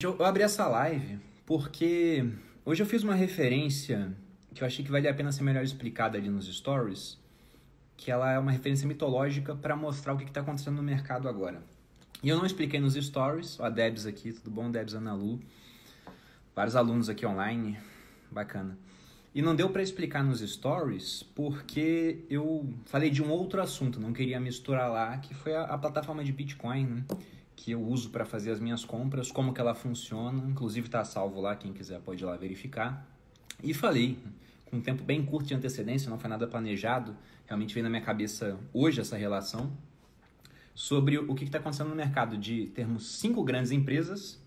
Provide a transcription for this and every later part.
Eu abri essa live porque hoje eu fiz uma referência que eu achei que valia a pena ser melhor explicada ali nos stories, que ela é uma referência mitológica para mostrar o que está acontecendo no mercado agora. E eu não expliquei nos stories, ó, a Debs aqui, tudo bom? Debs Analu, vários alunos aqui online, bacana. E não deu para explicar nos stories porque eu falei de um outro assunto, não queria misturar lá, que foi a, a plataforma de Bitcoin, né? que eu uso para fazer as minhas compras, como que ela funciona, inclusive está salvo lá, quem quiser pode ir lá verificar. E falei com um tempo bem curto de antecedência, não foi nada planejado, realmente veio na minha cabeça hoje essa relação sobre o que está acontecendo no mercado de termos cinco grandes empresas.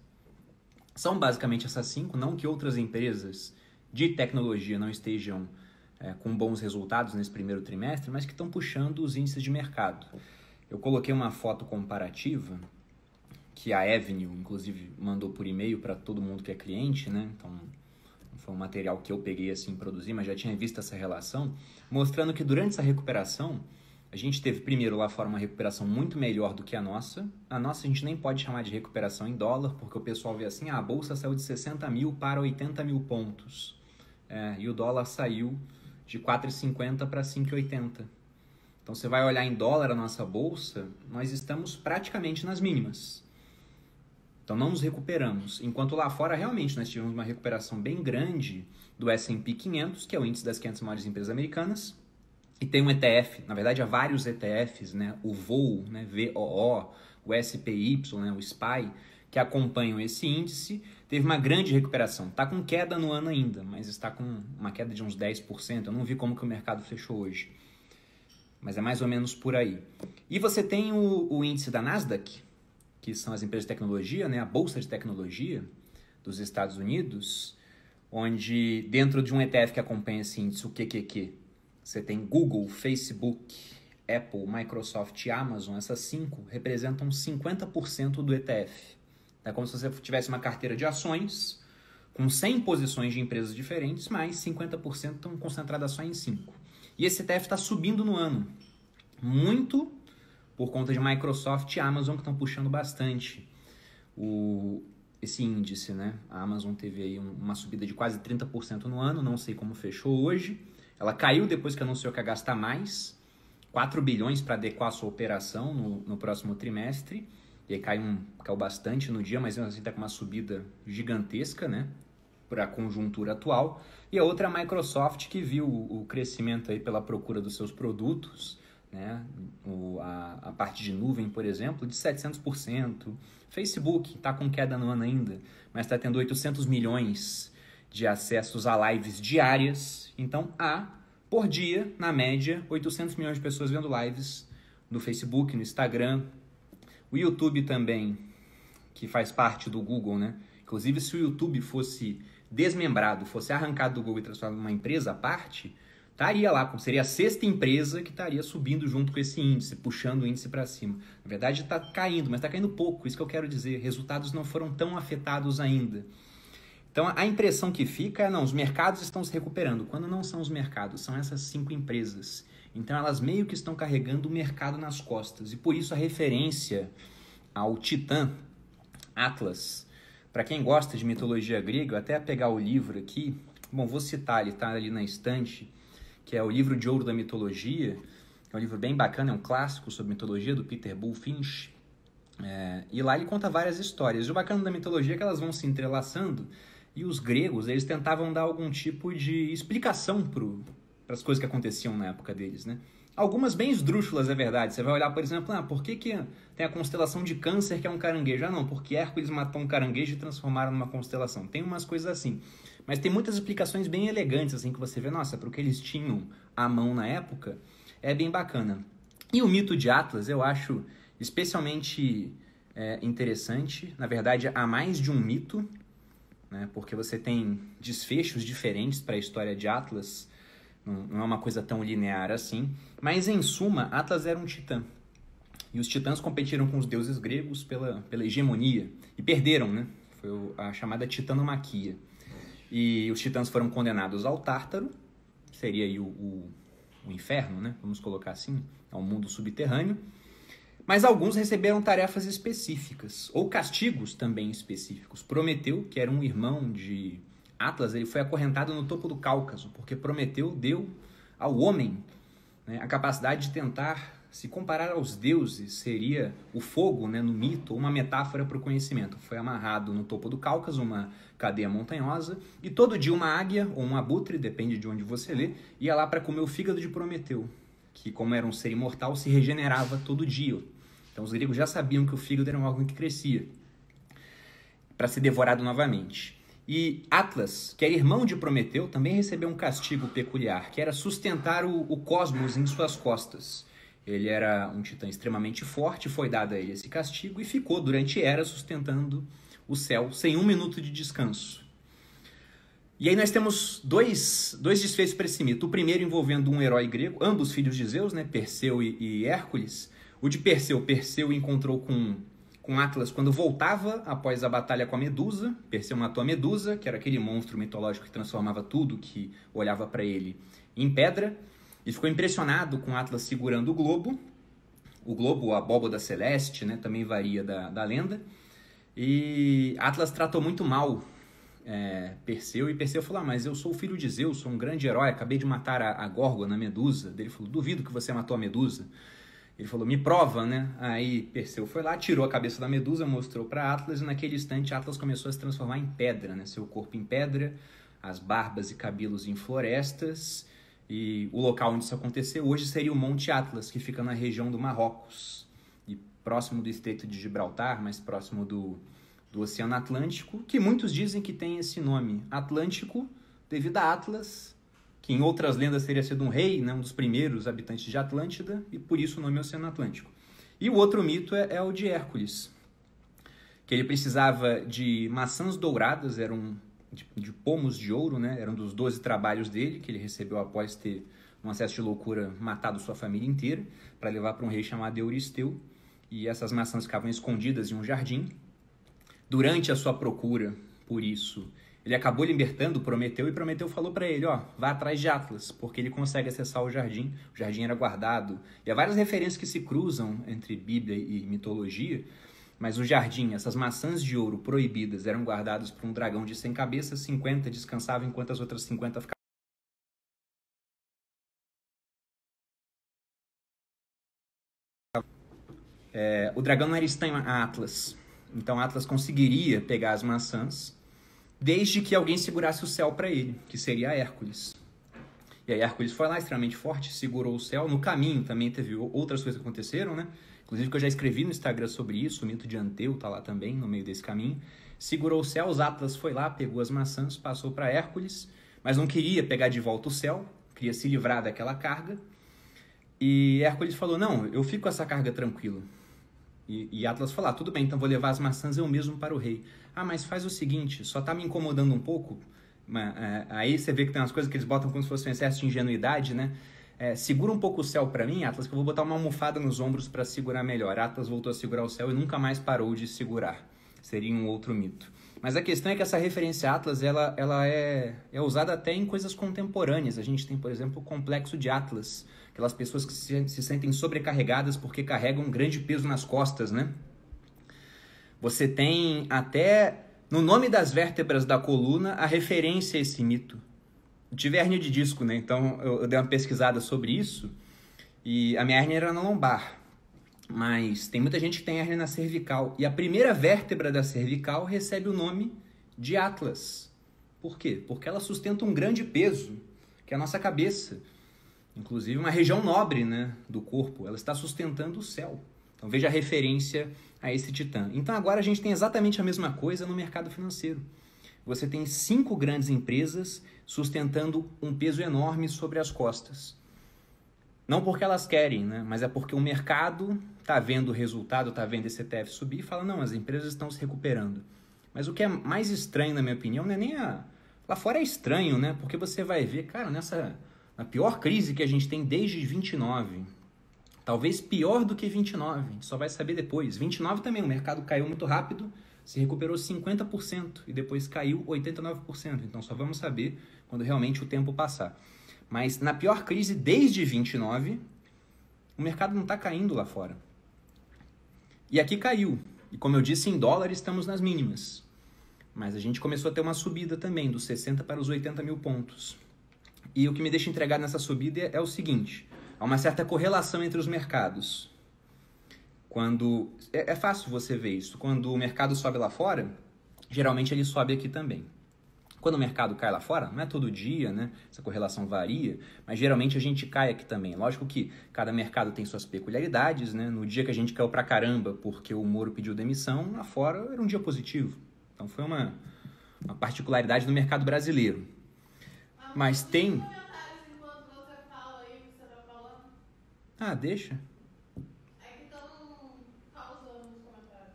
São basicamente essas cinco, não que outras empresas de tecnologia não estejam é, com bons resultados nesse primeiro trimestre, mas que estão puxando os índices de mercado. Eu coloquei uma foto comparativa que a Avenue, inclusive, mandou por e-mail para todo mundo que é cliente, né? Então, foi um material que eu peguei assim produzir, mas já tinha visto essa relação, mostrando que durante essa recuperação, a gente teve primeiro lá fora uma recuperação muito melhor do que a nossa. A nossa a gente nem pode chamar de recuperação em dólar, porque o pessoal vê assim, ah, a bolsa saiu de 60 mil para 80 mil pontos. É, e o dólar saiu de 4,50 para 5,80. Então você vai olhar em dólar a nossa bolsa, nós estamos praticamente nas mínimas. Então não nos recuperamos. Enquanto lá fora realmente nós tivemos uma recuperação bem grande do S&P 500, que é o índice das 500 maiores empresas americanas, e tem um ETF, na verdade há vários ETFs, né? O VOO, né? VOO, o SPY, né? o SPY, que acompanham esse índice, teve uma grande recuperação. Está com queda no ano ainda, mas está com uma queda de uns 10%. Eu não vi como que o mercado fechou hoje. Mas é mais ou menos por aí. E você tem o, o índice da Nasdaq, que são as empresas de tecnologia, né, a Bolsa de Tecnologia dos Estados Unidos, onde dentro de um ETF que acompanha esse índice, o QQQ, você tem Google, Facebook, Apple, Microsoft e Amazon, essas cinco representam 50% do ETF. É como se você tivesse uma carteira de ações com 100 posições de empresas diferentes, mas 50% estão concentradas só em cinco. E esse ETF está subindo no ano, muito por conta de Microsoft e Amazon que estão puxando bastante o, esse índice, né? A Amazon teve aí uma subida de quase 30% no ano, não sei como fechou hoje. Ela caiu depois que anunciou que ia gastar mais, 4 bilhões para adequar a sua operação no, no próximo trimestre. E aí caiu, um, caiu bastante no dia, mas ainda assim está com uma subida gigantesca, né? Para a conjuntura atual. E a outra é a Microsoft, que viu o, o crescimento aí pela procura dos seus produtos né? O, a, a parte de nuvem, por exemplo, de 700%. Facebook está com queda no ano ainda, mas está tendo 800 milhões de acessos a lives diárias. Então, há, por dia, na média, 800 milhões de pessoas vendo lives no Facebook, no Instagram. O YouTube também, que faz parte do Google, né? Inclusive, se o YouTube fosse desmembrado, fosse arrancado do Google e transformado em uma empresa à parte, estaria lá, seria a sexta empresa que estaria subindo junto com esse índice, puxando o índice para cima. Na verdade, está caindo, mas está caindo pouco, isso que eu quero dizer. Resultados não foram tão afetados ainda. Então, a impressão que fica é, não, os mercados estão se recuperando. Quando não são os mercados, são essas cinco empresas. Então, elas meio que estão carregando o mercado nas costas. E por isso a referência ao Titã, Atlas. Para quem gosta de mitologia grega, até pegar o livro aqui, bom, vou citar, ele está ali na estante que é o livro de ouro da mitologia. É um livro bem bacana, é um clássico sobre mitologia do Peter Bullfinch. É, e lá ele conta várias histórias. E o bacana da mitologia é que elas vão se entrelaçando e os gregos eles tentavam dar algum tipo de explicação para as coisas que aconteciam na época deles, né? Algumas bem esdrúxulas, é verdade. Você vai olhar, por exemplo, ah, por que, que tem a constelação de câncer que é um caranguejo? Ah, não, porque Hércules matou um caranguejo e transformaram numa constelação. Tem umas coisas assim. Mas tem muitas explicações bem elegantes, assim, que você vê, nossa, para o que eles tinham à mão na época, é bem bacana. E o mito de Atlas eu acho especialmente é, interessante. Na verdade, há mais de um mito, né, porque você tem desfechos diferentes para a história de Atlas. Não, não é uma coisa tão linear assim. Mas, em suma, Atlas era um titã. E os titãs competiram com os deuses gregos pela, pela hegemonia. E perderam, né? Foi a chamada titanomaquia. E os titãs foram condenados ao Tártaro, que seria aí o, o, o inferno, né? Vamos colocar assim, é um mundo subterrâneo. Mas alguns receberam tarefas específicas, ou castigos também específicos. Prometeu, que era um irmão de Atlas, ele foi acorrentado no topo do Cáucaso, porque Prometeu deu ao homem né, a capacidade de tentar se comparar aos deuses, seria o fogo, né, no mito, uma metáfora para o conhecimento. Foi amarrado no topo do Cáucaso, uma cadeia montanhosa, e todo dia uma águia ou um abutre, depende de onde você lê, ia lá para comer o fígado de Prometeu, que, como era um ser imortal, se regenerava todo dia. Então os gregos já sabiam que o fígado era um órgão que crescia para ser devorado novamente. E Atlas, que era irmão de Prometeu, também recebeu um castigo peculiar, que era sustentar o, o cosmos em suas costas. Ele era um titã extremamente forte, foi dado a ele esse castigo e ficou durante eras sustentando o céu sem um minuto de descanso. E aí nós temos dois, dois desfechos para esse mito. O primeiro envolvendo um herói grego, ambos filhos de Zeus, né? Perseu e, e, Hércules. O de Perseu, Perseu encontrou com, com Atlas quando voltava após a batalha com a Medusa. Perseu matou a Medusa, que era aquele monstro mitológico que transformava tudo que olhava para ele em pedra e ficou impressionado com Atlas segurando o globo. O globo, a abóboda celeste, né, também varia da, da lenda. E Atlas tratou muito mal é, Perseu, e Perseu falou: ah, mas eu sou o filho de Zeus, sou um grande herói, acabei de matar a, a Górgona, a Medusa. Ele falou: duvido que você matou a Medusa. Ele falou: me prova, né? Aí Perseu foi lá, tirou a cabeça da Medusa, mostrou para Atlas, e naquele instante Atlas começou a se transformar em pedra, né? Seu corpo em pedra, as barbas e cabelos em florestas e o local onde isso aconteceu hoje seria o Monte Atlas, que fica na região do Marrocos, e próximo do Estreito de Gibraltar, mais próximo do, do Oceano Atlântico, que muitos dizem que tem esse nome, Atlântico, devido a Atlas, que em outras lendas teria sido um rei, né, um dos primeiros habitantes de Atlântida, e por isso o nome é Oceano Atlântico. E o outro mito é, é o de Hércules, que ele precisava de maçãs douradas, era um de, de pomos de ouro, né? Era um dos 12 trabalhos dele, que ele recebeu após ter num acesso de loucura matado sua família inteira, para levar para um rei chamado Euristeu. E essas maçãs ficavam escondidas em um jardim. Durante a sua procura por isso, ele acabou libertando Prometeu e Prometeu falou para ele, ó, vá atrás de Atlas, porque ele consegue acessar o jardim. O jardim era guardado. E há várias referências que se cruzam entre Bíblia e mitologia, mas o jardim, essas maçãs de ouro proibidas, eram guardadas por um dragão de 100 cabeças, 50 descansavam enquanto as outras 50 ficavam. É, o dragão não era estranho a Atlas. Então Atlas conseguiria pegar as maçãs, desde que alguém segurasse o céu para ele, que seria Hércules. E aí Hércules foi lá extremamente forte, segurou o céu. No caminho também teve outras coisas que aconteceram, né? inclusive que eu já escrevi no Instagram sobre isso, o mito de Anteu tá lá também, no meio desse caminho. Segurou o céu, os Atlas foi lá, pegou as maçãs, passou para Hércules, mas não queria pegar de volta o céu, queria se livrar daquela carga. E Hércules falou: Não, eu fico com essa carga tranquilo. E, e Atlas falou: ah, Tudo bem, então vou levar as maçãs eu mesmo para o rei. Ah, mas faz o seguinte: só tá me incomodando um pouco. É, aí você vê que tem umas coisas que eles botam como se fosse um excesso de ingenuidade, né? é, segura um pouco o céu para mim, Atlas, que eu vou botar uma almofada nos ombros para segurar melhor. Atlas voltou a segurar o céu e nunca mais parou de segurar. Seria um outro mito. Mas a questão é que essa referência Atlas, ela, ela é, é usada até em coisas contemporâneas. A gente tem, por exemplo, o complexo de Atlas. Aquelas pessoas que se, se sentem sobrecarregadas porque carregam um grande peso nas costas, né? Você tem até no nome das vértebras da coluna a referência a esse mito tive hernia de disco, né? Então eu, eu, dei uma pesquisada sobre isso e a minha hernia era na lombar. Mas tem muita gente que tem hernia na cervical e a primeira vértebra da cervical recebe o nome de Atlas. Por quê? Porque ela sustenta um grande peso, que é a nossa cabeça. Inclusive uma região nobre, né, do corpo, ela está sustentando o céu. Então veja a referência a esse titã. Então agora a gente tem exatamente a mesma coisa no mercado financeiro você tem cinco grandes empresas sustentando um peso enorme sobre as costas. Não porque elas querem, né? mas é porque o mercado está vendo o resultado, está vendo esse ETF subir e fala: não, as empresas estão se recuperando. Mas o que é mais estranho, na minha opinião, não é nem a. Lá fora é estranho, né? Porque você vai ver, cara, nessa. Na pior crise que a gente tem desde 29, talvez pior do que 29, a gente só vai saber depois. 29 também, o mercado caiu muito rápido se recuperou 50% e depois caiu 89%. Então só vamos saber quando realmente o tempo passar. Mas na pior crise desde 29, o mercado não está caindo lá fora. E aqui caiu. E como eu disse, em dólar estamos nas mínimas. Mas a gente começou a ter uma subida também, dos 60 para os 80 mil pontos. E o que me deixa entregado nessa subida é o seguinte: há uma certa correlação entre os mercados. Quando é, é fácil você ver isso. Quando o mercado sobe lá fora, geralmente ele sobe aqui também. Quando o mercado cai lá fora, não é todo dia, né? Essa correlação varia, mas geralmente a gente cai aqui também. Lógico que cada mercado tem suas peculiaridades, né? No dia que a gente caiu pra caramba porque o Moro pediu demissão, lá fora era um dia positivo. Então foi uma, uma particularidade do mercado brasileiro. Mas tem. Tá ah, deixa.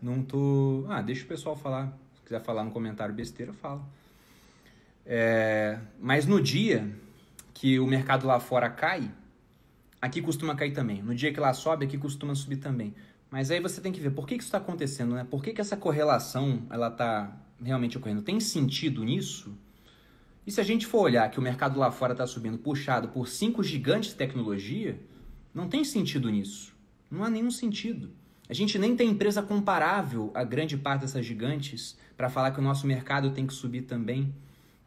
Não tô. Ah, deixa o pessoal falar. Se quiser falar no comentário besteira, fala. É... Mas no dia que o mercado lá fora cai, aqui costuma cair também. No dia que lá sobe, aqui costuma subir também. Mas aí você tem que ver por que, que isso está acontecendo, né? Por que, que essa correlação ela está realmente ocorrendo? Tem sentido nisso? E se a gente for olhar que o mercado lá fora está subindo puxado por cinco gigantes de tecnologia, não tem sentido nisso. Não há nenhum sentido. A gente nem tem empresa comparável a grande parte dessas gigantes para falar que o nosso mercado tem que subir também.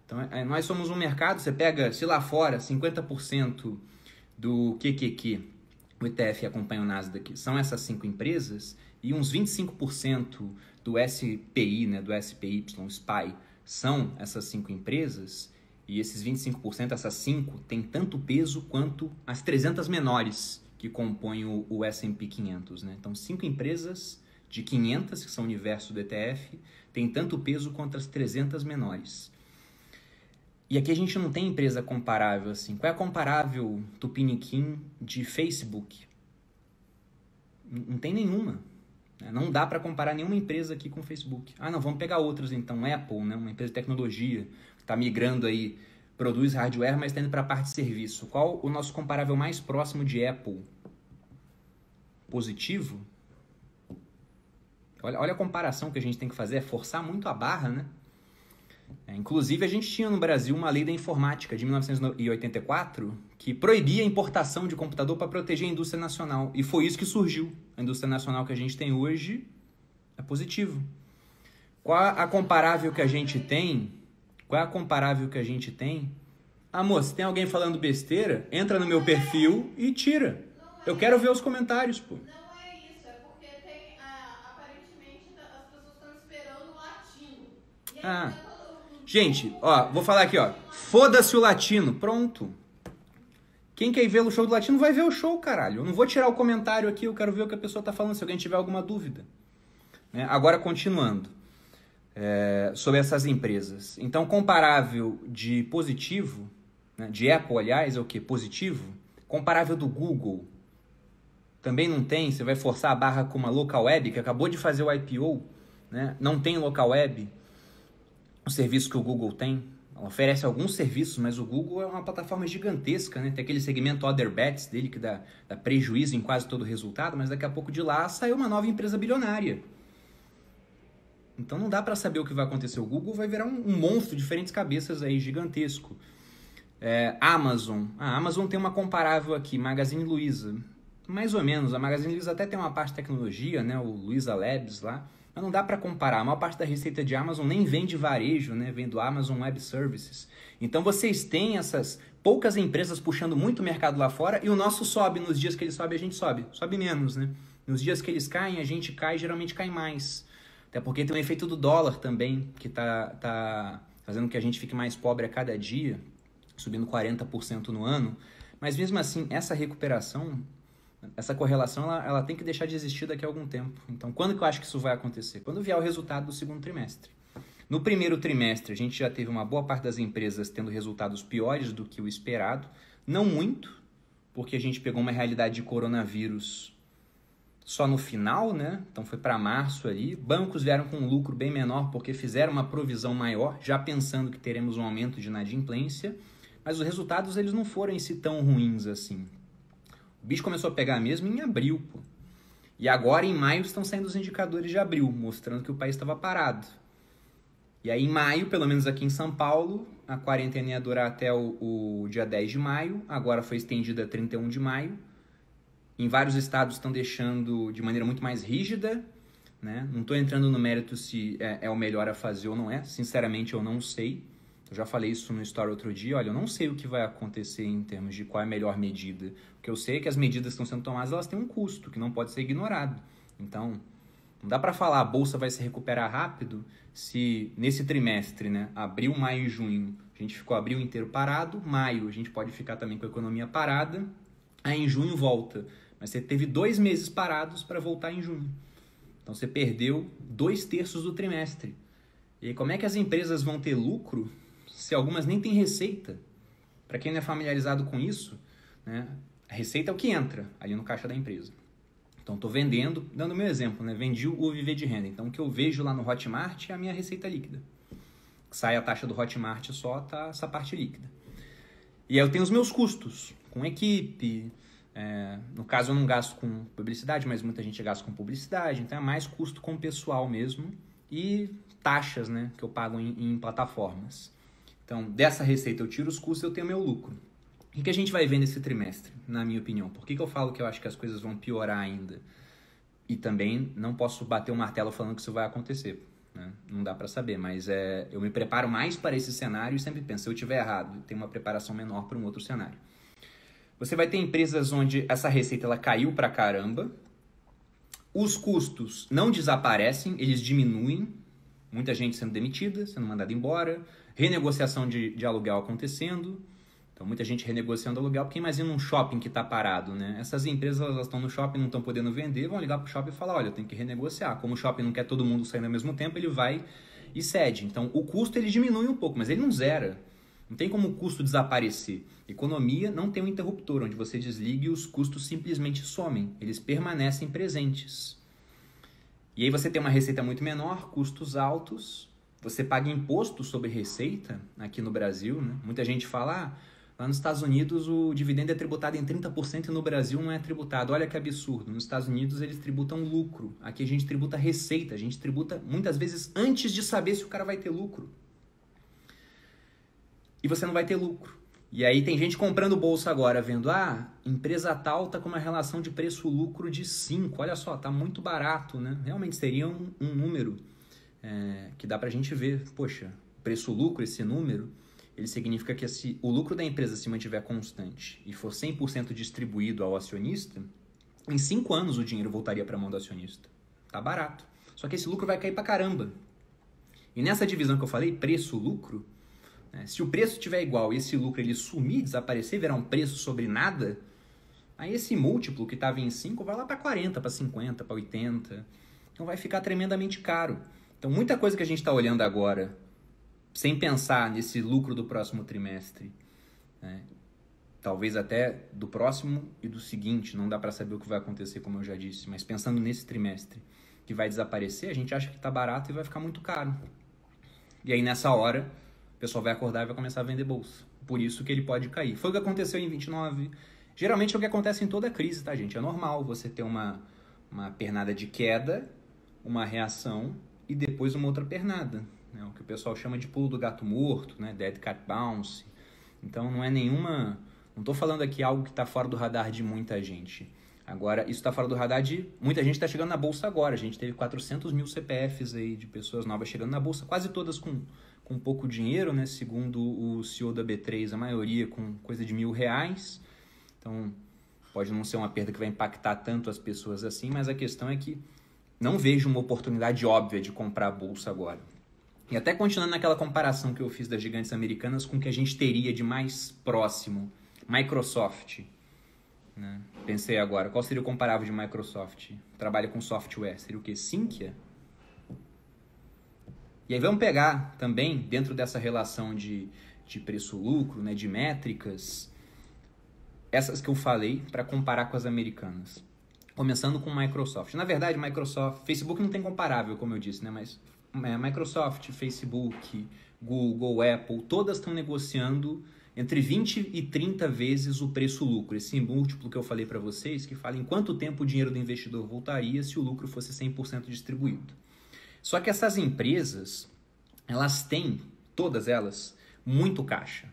Então, é, é, nós somos um mercado, você pega, se lá fora, 50% do QQQ, o ETF acompanha o Nasdaq, são essas cinco empresas, e uns 25% do SPI, né, do SPY, SPY, são essas cinco empresas, e esses 25%, essas cinco, têm tanto peso quanto as 300 menores que compõem o, o S&P 500, né? Então, cinco empresas de 500 que são o universo do ETF têm tanto peso quanto as 300 menores. E aqui a gente não tem empresa comparável assim. Qual é a comparável Tupiniquim de Facebook? Não tem nenhuma. Né? Não dá para comparar nenhuma empresa aqui com o Facebook. Ah, não, vamos pegar outras então. Apple, né? uma empresa de tecnologia, está migrando aí produz hardware, mas tendo para a parte de serviço. Qual o nosso comparável mais próximo de Apple? Positivo? Olha, olha a comparação que a gente tem que fazer, é forçar muito a barra, né? É, inclusive, a gente tinha no Brasil uma lei da informática de 1984 que proibia a importação de computador para proteger a indústria nacional. E foi isso que surgiu. A indústria nacional que a gente tem hoje é positivo. Qual a comparável que a gente tem qual é a comparável que a gente tem? Amor, ah, se tem alguém falando besteira, entra no meu perfil e tira. Eu quero ver os comentários, pô. É é ah. Tá, ah. Tá gente, ó, vou falar aqui, ó. Foda-se o latino. Pronto. Quem quer ver o show do latino vai ver o show, caralho. Eu não vou tirar o comentário aqui, eu quero ver o que a pessoa tá falando, se alguém tiver alguma dúvida. Né? Agora, continuando é, sobre essas empresas. Então, comparável de positivo, né, de Apple, aliás, é o que? Positivo. Comparável do Google. Também não tem, você vai forçar a barra com uma local web que acabou de fazer o IPO, né? não tem local web, o serviço que o Google tem. Ela oferece alguns serviços, mas o Google é uma plataforma gigantesca, né? Tem aquele segmento Other Bets dele que dá, dá prejuízo em quase todo o resultado, mas daqui a pouco de lá saiu uma nova empresa bilionária. Então não dá para saber o que vai acontecer. O Google vai virar um, um monstro, diferentes cabeças aí, gigantesco. É, Amazon. A ah, Amazon tem uma comparável aqui, Magazine Luiza. Mais ou menos. A Magazine Luiza até tem uma parte de tecnologia, né? O Luiza Labs lá. Mas não dá para comparar. A maior parte da receita de Amazon nem vem de varejo, né? Vem do Amazon Web Services. Então vocês têm essas poucas empresas puxando muito o mercado lá fora e o nosso sobe. Nos dias que ele sobe, a gente sobe. Sobe menos, né? Nos dias que eles caem, a gente cai, geralmente cai mais. Até porque tem um efeito do dólar também, que tá, tá fazendo que a gente fique mais pobre a cada dia, subindo 40% no ano. Mas mesmo assim, essa recuperação, essa correlação, ela, ela tem que deixar de existir daqui a algum tempo. Então, quando que eu acho que isso vai acontecer? Quando vier o resultado do segundo trimestre. No primeiro trimestre, a gente já teve uma boa parte das empresas tendo resultados piores do que o esperado. Não muito, porque a gente pegou uma realidade de coronavírus só no final, né? Então foi para março ali. Bancos vieram com um lucro bem menor porque fizeram uma provisão maior, já pensando que teremos um aumento de inadimplência, mas os resultados eles não foram em si tão ruins assim. O bicho começou a pegar mesmo em abril, pô. E agora em maio estão saindo os indicadores de abril, mostrando que o país estava parado. E aí em maio, pelo menos aqui em São Paulo, a quarentena ia durar até o, o dia 10 de maio, agora foi estendida a 31 de maio em vários estados estão deixando de maneira muito mais rígida. Né? Não estou entrando no mérito se é, é, o melhor a fazer ou não é. Sinceramente, eu não sei. Eu já falei isso no Story outro dia. Olha, eu não sei o que vai acontecer em termos de qual é a melhor medida. O que eu sei é que as medidas que estão sendo tomadas elas têm um custo que não pode ser ignorado. Então, não dá para falar a bolsa vai se recuperar rápido se nesse trimestre, né, abril, maio e junho, a gente ficou abril inteiro parado, maio a gente pode ficar também com a economia parada, aí em junho volta mas você teve dois meses parados para voltar em junho. Então você perdeu dois terços do trimestre. E como é que as empresas vão ter lucro se algumas nem têm receita? Para quem não é familiarizado com isso, né, a receita é o que entra ali no caixa da empresa. Então estou vendendo, dando meu exemplo, né, vendi o Viver de Renda. Então o que eu vejo lá no Hotmart é a minha receita líquida. Sai a taxa do Hotmart só tá essa parte líquida. E aí eu tenho os meus custos, com equipe, é, no caso, eu não gasto com publicidade, mas muita gente gasta com publicidade, então é mais custo com pessoal mesmo e taxas né, que eu pago em, em plataformas. Então, dessa receita eu tiro os custos e eu tenho meu lucro. O que a gente vai ver nesse trimestre, na minha opinião? Por que, que eu falo que eu acho que as coisas vão piorar ainda? E também não posso bater o um martelo falando que isso vai acontecer. Né? Não dá para saber, mas é, eu me preparo mais para esse cenário e sempre penso, se eu tiver errado, eu tenho uma preparação menor para um outro cenário. Você vai ter empresas onde essa receita ela caiu pra caramba. Os custos não desaparecem, eles diminuem. Muita gente sendo demitida, sendo mandada embora. Renegociação de, de aluguel acontecendo. Então, muita gente renegociando aluguel, porque imagina um shopping que está parado, né? Essas empresas elas estão no shopping, não estão podendo vender, vão ligar para o shopping e falar, olha, eu tenho que renegociar. Como o shopping não quer todo mundo saindo ao mesmo tempo, ele vai e cede. Então, o custo ele diminui um pouco, mas ele não zera. Não tem como o custo desaparecer. Economia não tem um interruptor onde você desligue e os custos simplesmente somem, eles permanecem presentes. E aí você tem uma receita muito menor, custos altos, você paga imposto sobre receita aqui no Brasil, né? Muita gente fala, ah, lá nos Estados Unidos o dividendo é tributado em 30% e no Brasil não é tributado. Olha que absurdo. Nos Estados Unidos eles tributam lucro. Aqui a gente tributa receita, a gente tributa muitas vezes antes de saber se o cara vai ter lucro e você não vai ter lucro. E aí tem gente comprando bolsa agora, vendo, ah, empresa tal tá com uma relação de preço-lucro de 5, olha só, tá muito barato, né? Realmente seria um, um número é, que dá pra gente ver, poxa, preço-lucro, esse número, ele significa que se o lucro da empresa se mantiver constante e for 100% distribuído ao acionista, em 5 anos o dinheiro voltaria para a mão do acionista. Tá barato. Só que esse lucro vai cair pra caramba. E nessa divisão que eu falei, preço-lucro, né? Se o preço estiver igual e esse lucro ele sumir, desaparecer, virar um preço sobre nada, aí esse múltiplo que estava em 5 vai lá para 40, para 50, para 80. Então vai ficar tremendamente caro. Então muita coisa que a gente está olhando agora, sem pensar nesse lucro do próximo trimestre, né? talvez até do próximo e do seguinte, não dá para saber o que vai acontecer, como eu já disse, mas pensando nesse trimestre que vai desaparecer, a gente acha que está barato e vai ficar muito caro. E aí nessa hora o pessoal vai acordar e vai começar a vender bolsa. Por isso que ele pode cair. Foi o que aconteceu em 29. Geralmente é o que acontece em toda crise, tá, gente? É normal você ter uma, uma pernada de queda, uma reação e depois uma outra pernada. Né? O que o pessoal chama de pulo do gato morto, né? Dead cat bounce. Então não é nenhuma. Não estou falando aqui algo que está fora do radar de muita gente. Agora, isso está fora do radar de. Muita gente está chegando na bolsa agora. A gente teve 400 mil CPFs aí de pessoas novas chegando na bolsa, quase todas com com pouco dinheiro, né? Segundo o CEO da B3, a maioria com coisa de mil reais. Então, pode não ser uma perda que vai impactar tanto as pessoas assim, mas a questão é que não vejo uma oportunidade óbvia de comprar a bolsa agora. E até continuando naquela comparação que eu fiz das gigantes americanas com o que a gente teria de mais próximo, Microsoft. Né? Pensei agora, qual seria o comparável de Microsoft? Trabalha com software, seria o que? Sinqia? E aí vamos pegar também, dentro dessa relação de, de preço-lucro, né, de métricas, essas que eu falei para comparar com as americanas. Começando com Microsoft. Na verdade, Microsoft, Facebook não tem comparável, como eu disse, né? Mas é, Microsoft, Facebook, Google, Apple, todas estão negociando entre 20 e 30 vezes o preço-lucro. Esse múltiplo que eu falei para vocês, que fala em quanto tempo o dinheiro do investidor voltaria se o lucro fosse 100% distribuído. Só que essas empresas, elas têm, todas elas, muito caixa.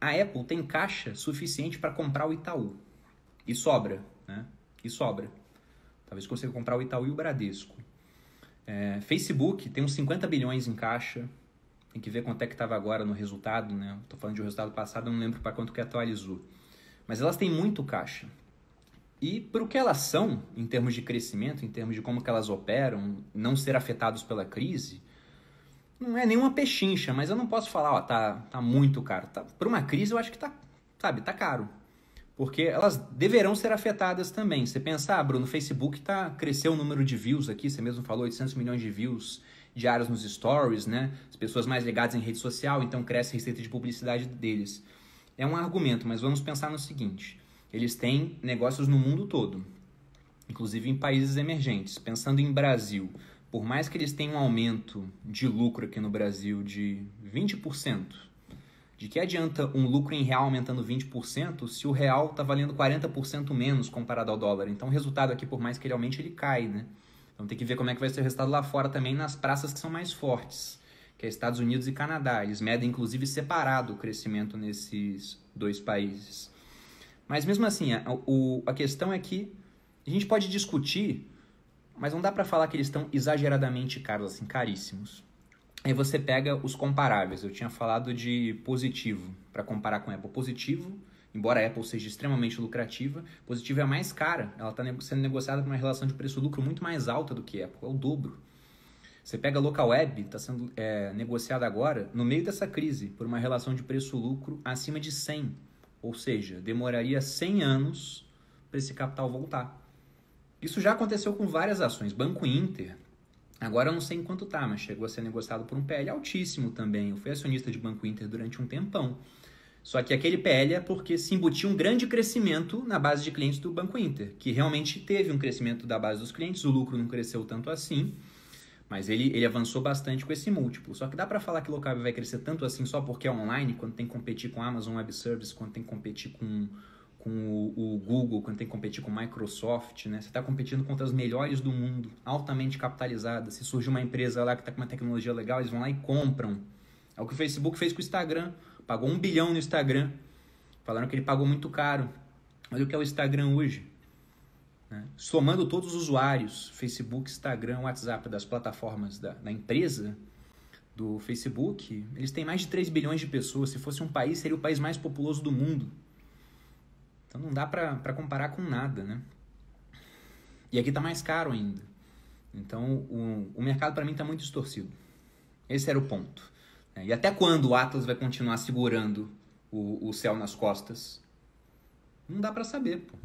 A Apple tem caixa suficiente para comprar o Itaú. E sobra, né? E sobra. Talvez consiga comprar o Itaú e o Bradesco. É, Facebook tem uns 50 bilhões em caixa. Tem que ver quanto é que estava agora no resultado, né? Estou falando de um resultado passado, não lembro para quanto que atualizou. Mas elas têm muito caixa. E para o que elas são, em termos de crescimento, em termos de como que elas operam, não ser afetados pela crise, não é nenhuma pechincha, mas eu não posso falar, ó, tá, tá muito caro. Tá, para uma crise, eu acho que tá, sabe, tá caro. Porque elas deverão ser afetadas também. Você pensa, ah, Bruno, o Facebook tá, cresceu o número de views aqui, você mesmo falou 800 milhões de views diários nos stories, né? As pessoas mais ligadas em rede social, então cresce a receita de publicidade deles. É um argumento, mas vamos pensar no seguinte eles têm negócios no mundo todo, inclusive em países emergentes. Pensando em Brasil, por mais que eles tenham um aumento de lucro aqui no Brasil de 20%, de que adianta um lucro em real aumentando 20% se o real está valendo 40% menos comparado ao dólar? Então o resultado aqui, por mais que ele aumente, ele cai, né? Então tem que ver como é que vai ser o resultado lá fora também nas praças que são mais fortes, que é Estados Unidos e Canadá. Eles medem inclusive separado o crescimento nesses dois países. Mas mesmo assim, a, o, a questão é que a gente pode discutir, mas não dá para falar que eles estão exageradamente caros, assim, caríssimos. Aí você pega os comparáveis. Eu tinha falado de positivo, para comparar com a Apple. Positivo, embora a Apple seja extremamente lucrativa, positivo é a mais cara. Ela está sendo negociada com uma relação de preço-lucro muito mais alta do que a Apple, é o dobro. Você pega a Local Web, está sendo é, negociada agora, no meio dessa crise, por uma relação de preço-lucro acima de 100 ou seja, demoraria 100 anos para esse capital voltar. Isso já aconteceu com várias ações. Banco Inter, agora eu não sei em quanto tá, mas chegou a ser negociado por um PL altíssimo também. Eu fui acionista de Banco Inter durante um tempão. Só que aquele PL é porque se embutiu um grande crescimento na base de clientes do Banco Inter, que realmente teve um crescimento da base dos clientes, o lucro não cresceu tanto assim. Mas ele, ele avançou bastante com esse múltiplo. Só que dá para falar que Locab vai crescer tanto assim só porque é online, quando tem que competir com Amazon Web Services, quando tem que competir com, com o, o Google, quando tem que competir com Microsoft, né? Você está competindo contra as melhores do mundo, altamente capitalizadas. Se surge uma empresa lá que está com uma tecnologia legal, eles vão lá e compram. É o que o Facebook fez com o Instagram. Pagou um bilhão no Instagram. Falaram que ele pagou muito caro. Olha o que é o Instagram hoje. Né? Somando todos os usuários, Facebook, Instagram, WhatsApp das plataformas da, da empresa, do Facebook, eles têm mais de 3 bilhões de pessoas. Se fosse um país, seria o país mais populoso do mundo. Então não dá para comparar com nada, né? E aqui está mais caro ainda. Então o, o mercado para mim está muito distorcido. Esse era o ponto. Né? E até quando o Atlas vai continuar segurando o, o céu nas costas? Não dá para saber, pô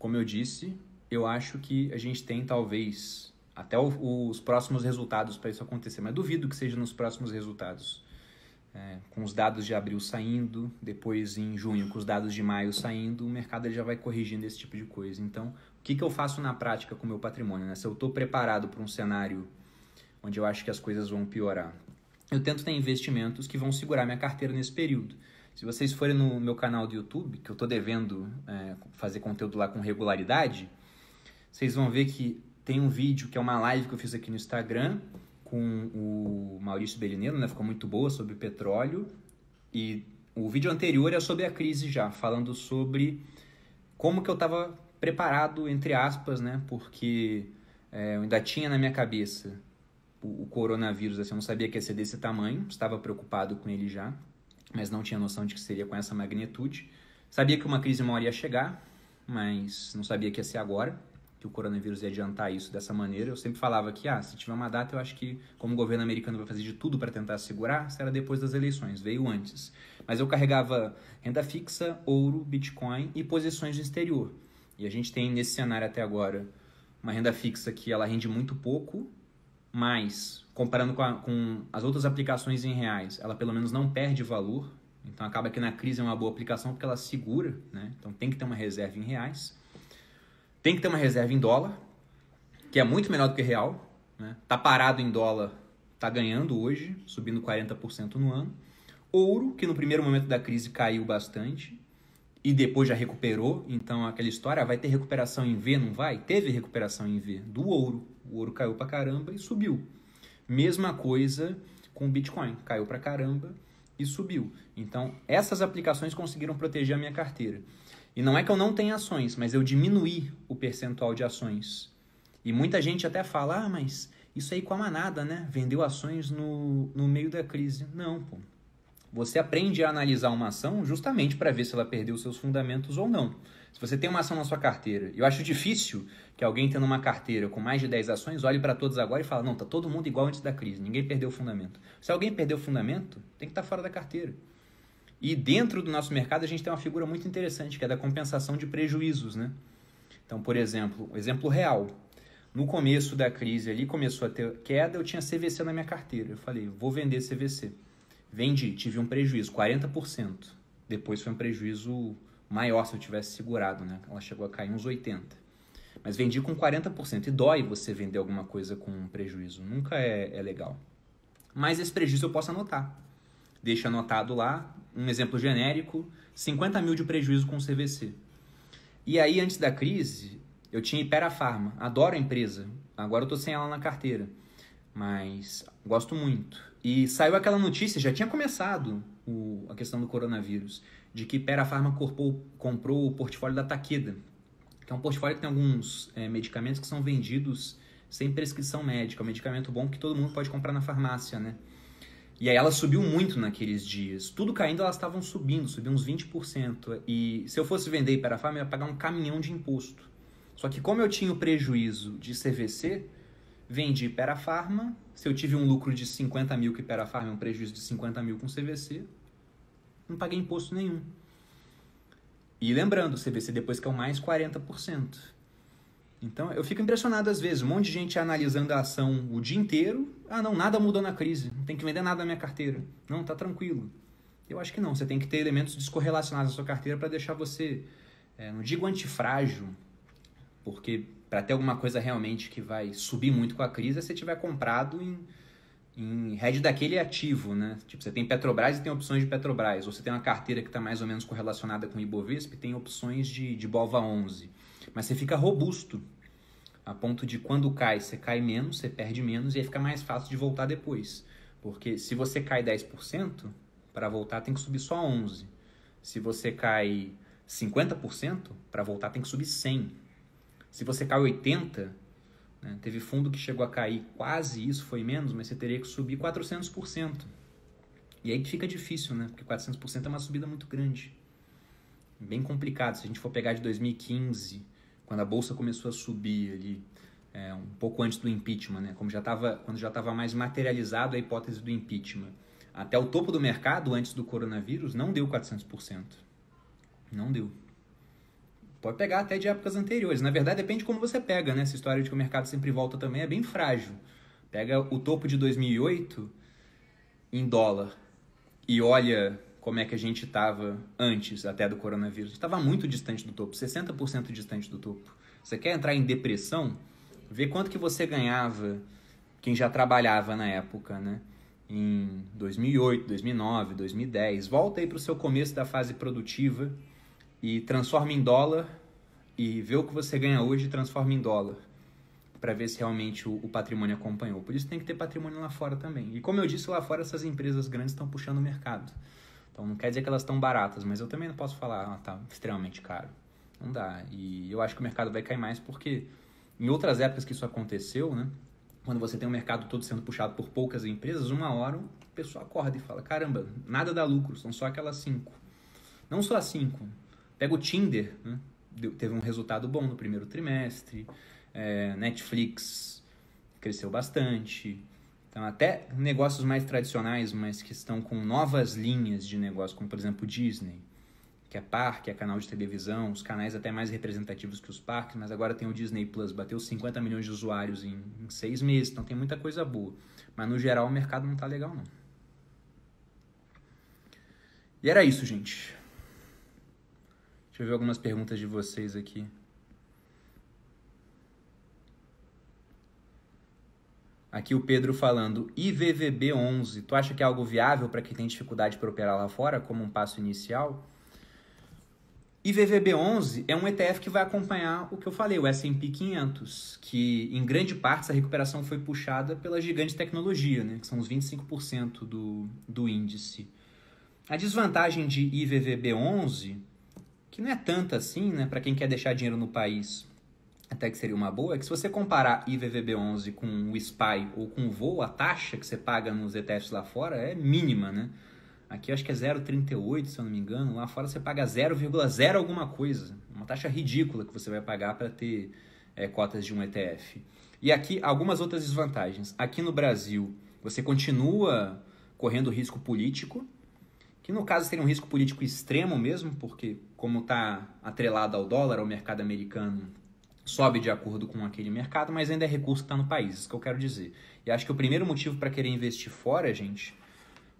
como eu disse, eu acho que a gente tem talvez até o, os próximos resultados para isso acontecer, mas duvido que seja nos próximos resultados. É, com os dados de abril saindo, depois em junho com os dados de maio saindo, o mercado já vai corrigindo esse tipo de coisa. Então, o que, que eu faço na prática com o meu patrimônio? Né? Se eu estou preparado para um cenário onde eu acho que as coisas vão piorar, eu tento ter investimentos que vão segurar minha carteira nesse período. Se vocês forem no meu canal do YouTube, que eu estou devendo é, fazer conteúdo lá com regularidade, vocês vão ver que tem um vídeo que é uma live que eu fiz aqui no Instagram com o Maurício Belineiro, né? Ficou muito boa sobre petróleo. E o vídeo anterior é sobre a crise já, falando sobre como que eu estava preparado, entre aspas, né? Porque é, eu ainda tinha na minha cabeça o, o coronavírus, assim, eu não sabia que ia ser desse tamanho, estava preocupado com ele já mas não tinha noção de que seria com essa magnitude. Sabia que uma crise maior ia chegar, mas não sabia que ia ser agora, que o coronavírus ia adiantar isso dessa maneira. Eu sempre falava que, ah, se tiver uma data, eu acho que, como o governo americano vai fazer de tudo para tentar segurar, será depois das eleições, veio antes. Mas eu carregava renda fixa, ouro, Bitcoin e posições no exterior. E a gente tem nesse cenário até agora uma renda fixa que ela rende muito pouco, mas comparando com, a, com as outras aplicações em reais, ela pelo menos não perde valor. Então acaba que na crise é uma boa aplicação porque ela segura, né? Então tem que ter uma reserva em reais. Tem que ter uma reserva em dólar, que é muito melhor do que real. Né? Tá parado em dólar, tá ganhando hoje, subindo 40% no ano. Ouro, que no primeiro momento da crise caiu bastante e depois já recuperou. Então aquela história, ah, vai ter recuperação em V, não vai? Teve recuperação em V do ouro. O ouro caiu pra caramba e subiu. Mesma coisa com o Bitcoin, caiu para caramba e subiu. Então, essas aplicações conseguiram proteger a minha carteira. E não é que eu não tenha ações, mas eu diminuí o percentual de ações. E muita gente até fala, ah, mas isso aí com a manada, né? Vendeu ações no, no meio da crise. Não, pô. Você aprende a analisar uma ação justamente para ver se ela perdeu seus fundamentos ou não. Se você tem uma ação na sua carteira, eu acho difícil que alguém tendo uma carteira com mais de 10 ações olhe para todos agora e fale: não, tá todo mundo igual antes da crise, ninguém perdeu o fundamento. Se alguém perdeu o fundamento, tem que estar tá fora da carteira. E dentro do nosso mercado a gente tem uma figura muito interessante, que é da compensação de prejuízos, né? Então, por exemplo, exemplo real. No começo da crise ali, começou a ter queda, eu tinha CVC na minha carteira. Eu falei, vou vender CVC. Vendi, tive um prejuízo, 40%. Depois foi um prejuízo maior se eu tivesse segurado, né? Ela chegou a cair uns 80. Mas vendi com 40% e dói você vender alguma coisa com um prejuízo, nunca é, é legal. Mas esse prejuízo eu posso anotar. Deixa anotado lá, um exemplo genérico, 50 mil de prejuízo com o CVC. E aí, antes da crise, eu tinha Ipera adoro a empresa, agora eu tô sem ela na carteira, mas gosto muito. E saiu aquela notícia, já tinha começado o, a questão do coronavírus de que Perafarma comprou o portfólio da Takeda, que é um portfólio que tem alguns é, medicamentos que são vendidos sem prescrição médica, é um medicamento bom que todo mundo pode comprar na farmácia, né? E aí ela subiu muito naqueles dias. Tudo caindo, elas estavam subindo, subiu uns 20%. E se eu fosse vender Iperafarma, eu ia pagar um caminhão de imposto. Só que como eu tinha o prejuízo de CVC, vendi Iperafarma. Se eu tive um lucro de 50 mil, que Iperafarma é um prejuízo de 50 mil com CVC, não paguei imposto nenhum. E lembrando, o CVC depois que é o mais 40%. Então, eu fico impressionado às vezes, um monte de gente analisando a ação o dia inteiro. Ah, não, nada mudou na crise, não tem que vender nada na minha carteira. Não, tá tranquilo. Eu acho que não, você tem que ter elementos descorrelacionados na sua carteira para deixar você, é, não digo antifrágil, porque para ter alguma coisa realmente que vai subir muito com a crise, é se você tiver comprado em em rede daquele ativo, né? Tipo, você tem Petrobras e tem opções de Petrobras, ou você tem uma carteira que está mais ou menos correlacionada com o Ibovespa e tem opções de, de Bova 11. Mas você fica robusto, a ponto de quando cai, você cai menos, você perde menos e aí fica mais fácil de voltar depois. Porque se você cai 10%, para voltar tem que subir só 11%. Se você cai 50%, para voltar tem que subir 100%. Se você cai 80%, né? Teve fundo que chegou a cair quase isso, foi menos, mas você teria que subir 400%. E aí fica difícil, né? Porque 400% é uma subida muito grande. Bem complicado. Se a gente for pegar de 2015, quando a bolsa começou a subir ali, é, um pouco antes do impeachment, né? Como já tava, quando já estava mais materializado a hipótese do impeachment. Até o topo do mercado, antes do coronavírus, não deu 400%. Não deu. Pode pegar até de épocas anteriores. Na verdade, depende de como você pega, né? Essa história de que o mercado sempre volta também é bem frágil. Pega o topo de 2008 em dólar e olha como é que a gente estava antes até do coronavírus. Estava muito distante do topo, 60% distante do topo. Você quer entrar em depressão? Vê quanto que você ganhava quem já trabalhava na época, né? Em 2008, 2009, 2010. Volta aí para o seu começo da fase produtiva e transforma em dólar e vê o que você ganha hoje e transforma em dólar para ver se realmente o, o, patrimônio acompanhou. Por isso tem que ter patrimônio lá fora também. E como eu disse, lá fora essas empresas grandes estão puxando o mercado. Então não quer dizer que elas estão baratas, mas eu também não posso falar, ah, tá extremamente caro. Não dá. E eu acho que o mercado vai cair mais porque em outras épocas que isso aconteceu, né? Quando você tem o um mercado todo sendo puxado por poucas empresas, uma hora o pessoal acorda e fala: caramba, nada dá lucro, são só aquelas cinco. Não só as cinco, Pega o Tinder, né? teve um resultado bom no primeiro trimestre, é, Netflix cresceu bastante. Então, até negócios mais tradicionais, mas que estão com novas linhas de negócio, como por exemplo o Disney, que é parque, é canal de televisão, os canais até mais representativos que os parques, mas agora tem o Disney Plus, bateu 50 milhões de usuários em, em seis meses, então tem muita coisa boa. Mas no geral o mercado não está legal, não. E era isso, gente. Deixa eu ver algumas perguntas de vocês aqui. Aqui o Pedro falando, IVVB11, tu acha que é algo viável para quem tem dificuldade para operar lá fora, como um passo inicial? IVVB11 é um ETF que vai acompanhar o que eu falei, o S&P 500, que em grande parte essa recuperação foi puxada pela gigante tecnologia, né, que são os 25% do, do índice. A desvantagem de IVVB11 que não é tanta assim, né, para quem quer deixar dinheiro no país, até que seria uma boa, é que se você comparar IVVB11 com o SPY ou com o voo, a taxa que você paga nos ETFs lá fora é mínima, né? Aqui acho que é 0,38, se eu não me engano. Lá fora você paga 0,0 alguma coisa. Uma taxa ridícula que você vai pagar para ter é, cotas de um ETF. E aqui algumas outras desvantagens. Aqui no Brasil, você continua correndo risco político, que no caso seria um risco político extremo mesmo, porque como está atrelado ao dólar, o mercado americano, sobe de acordo com aquele mercado, mas ainda é recurso que está no país, isso que eu quero dizer. E acho que o primeiro motivo para querer investir fora, gente,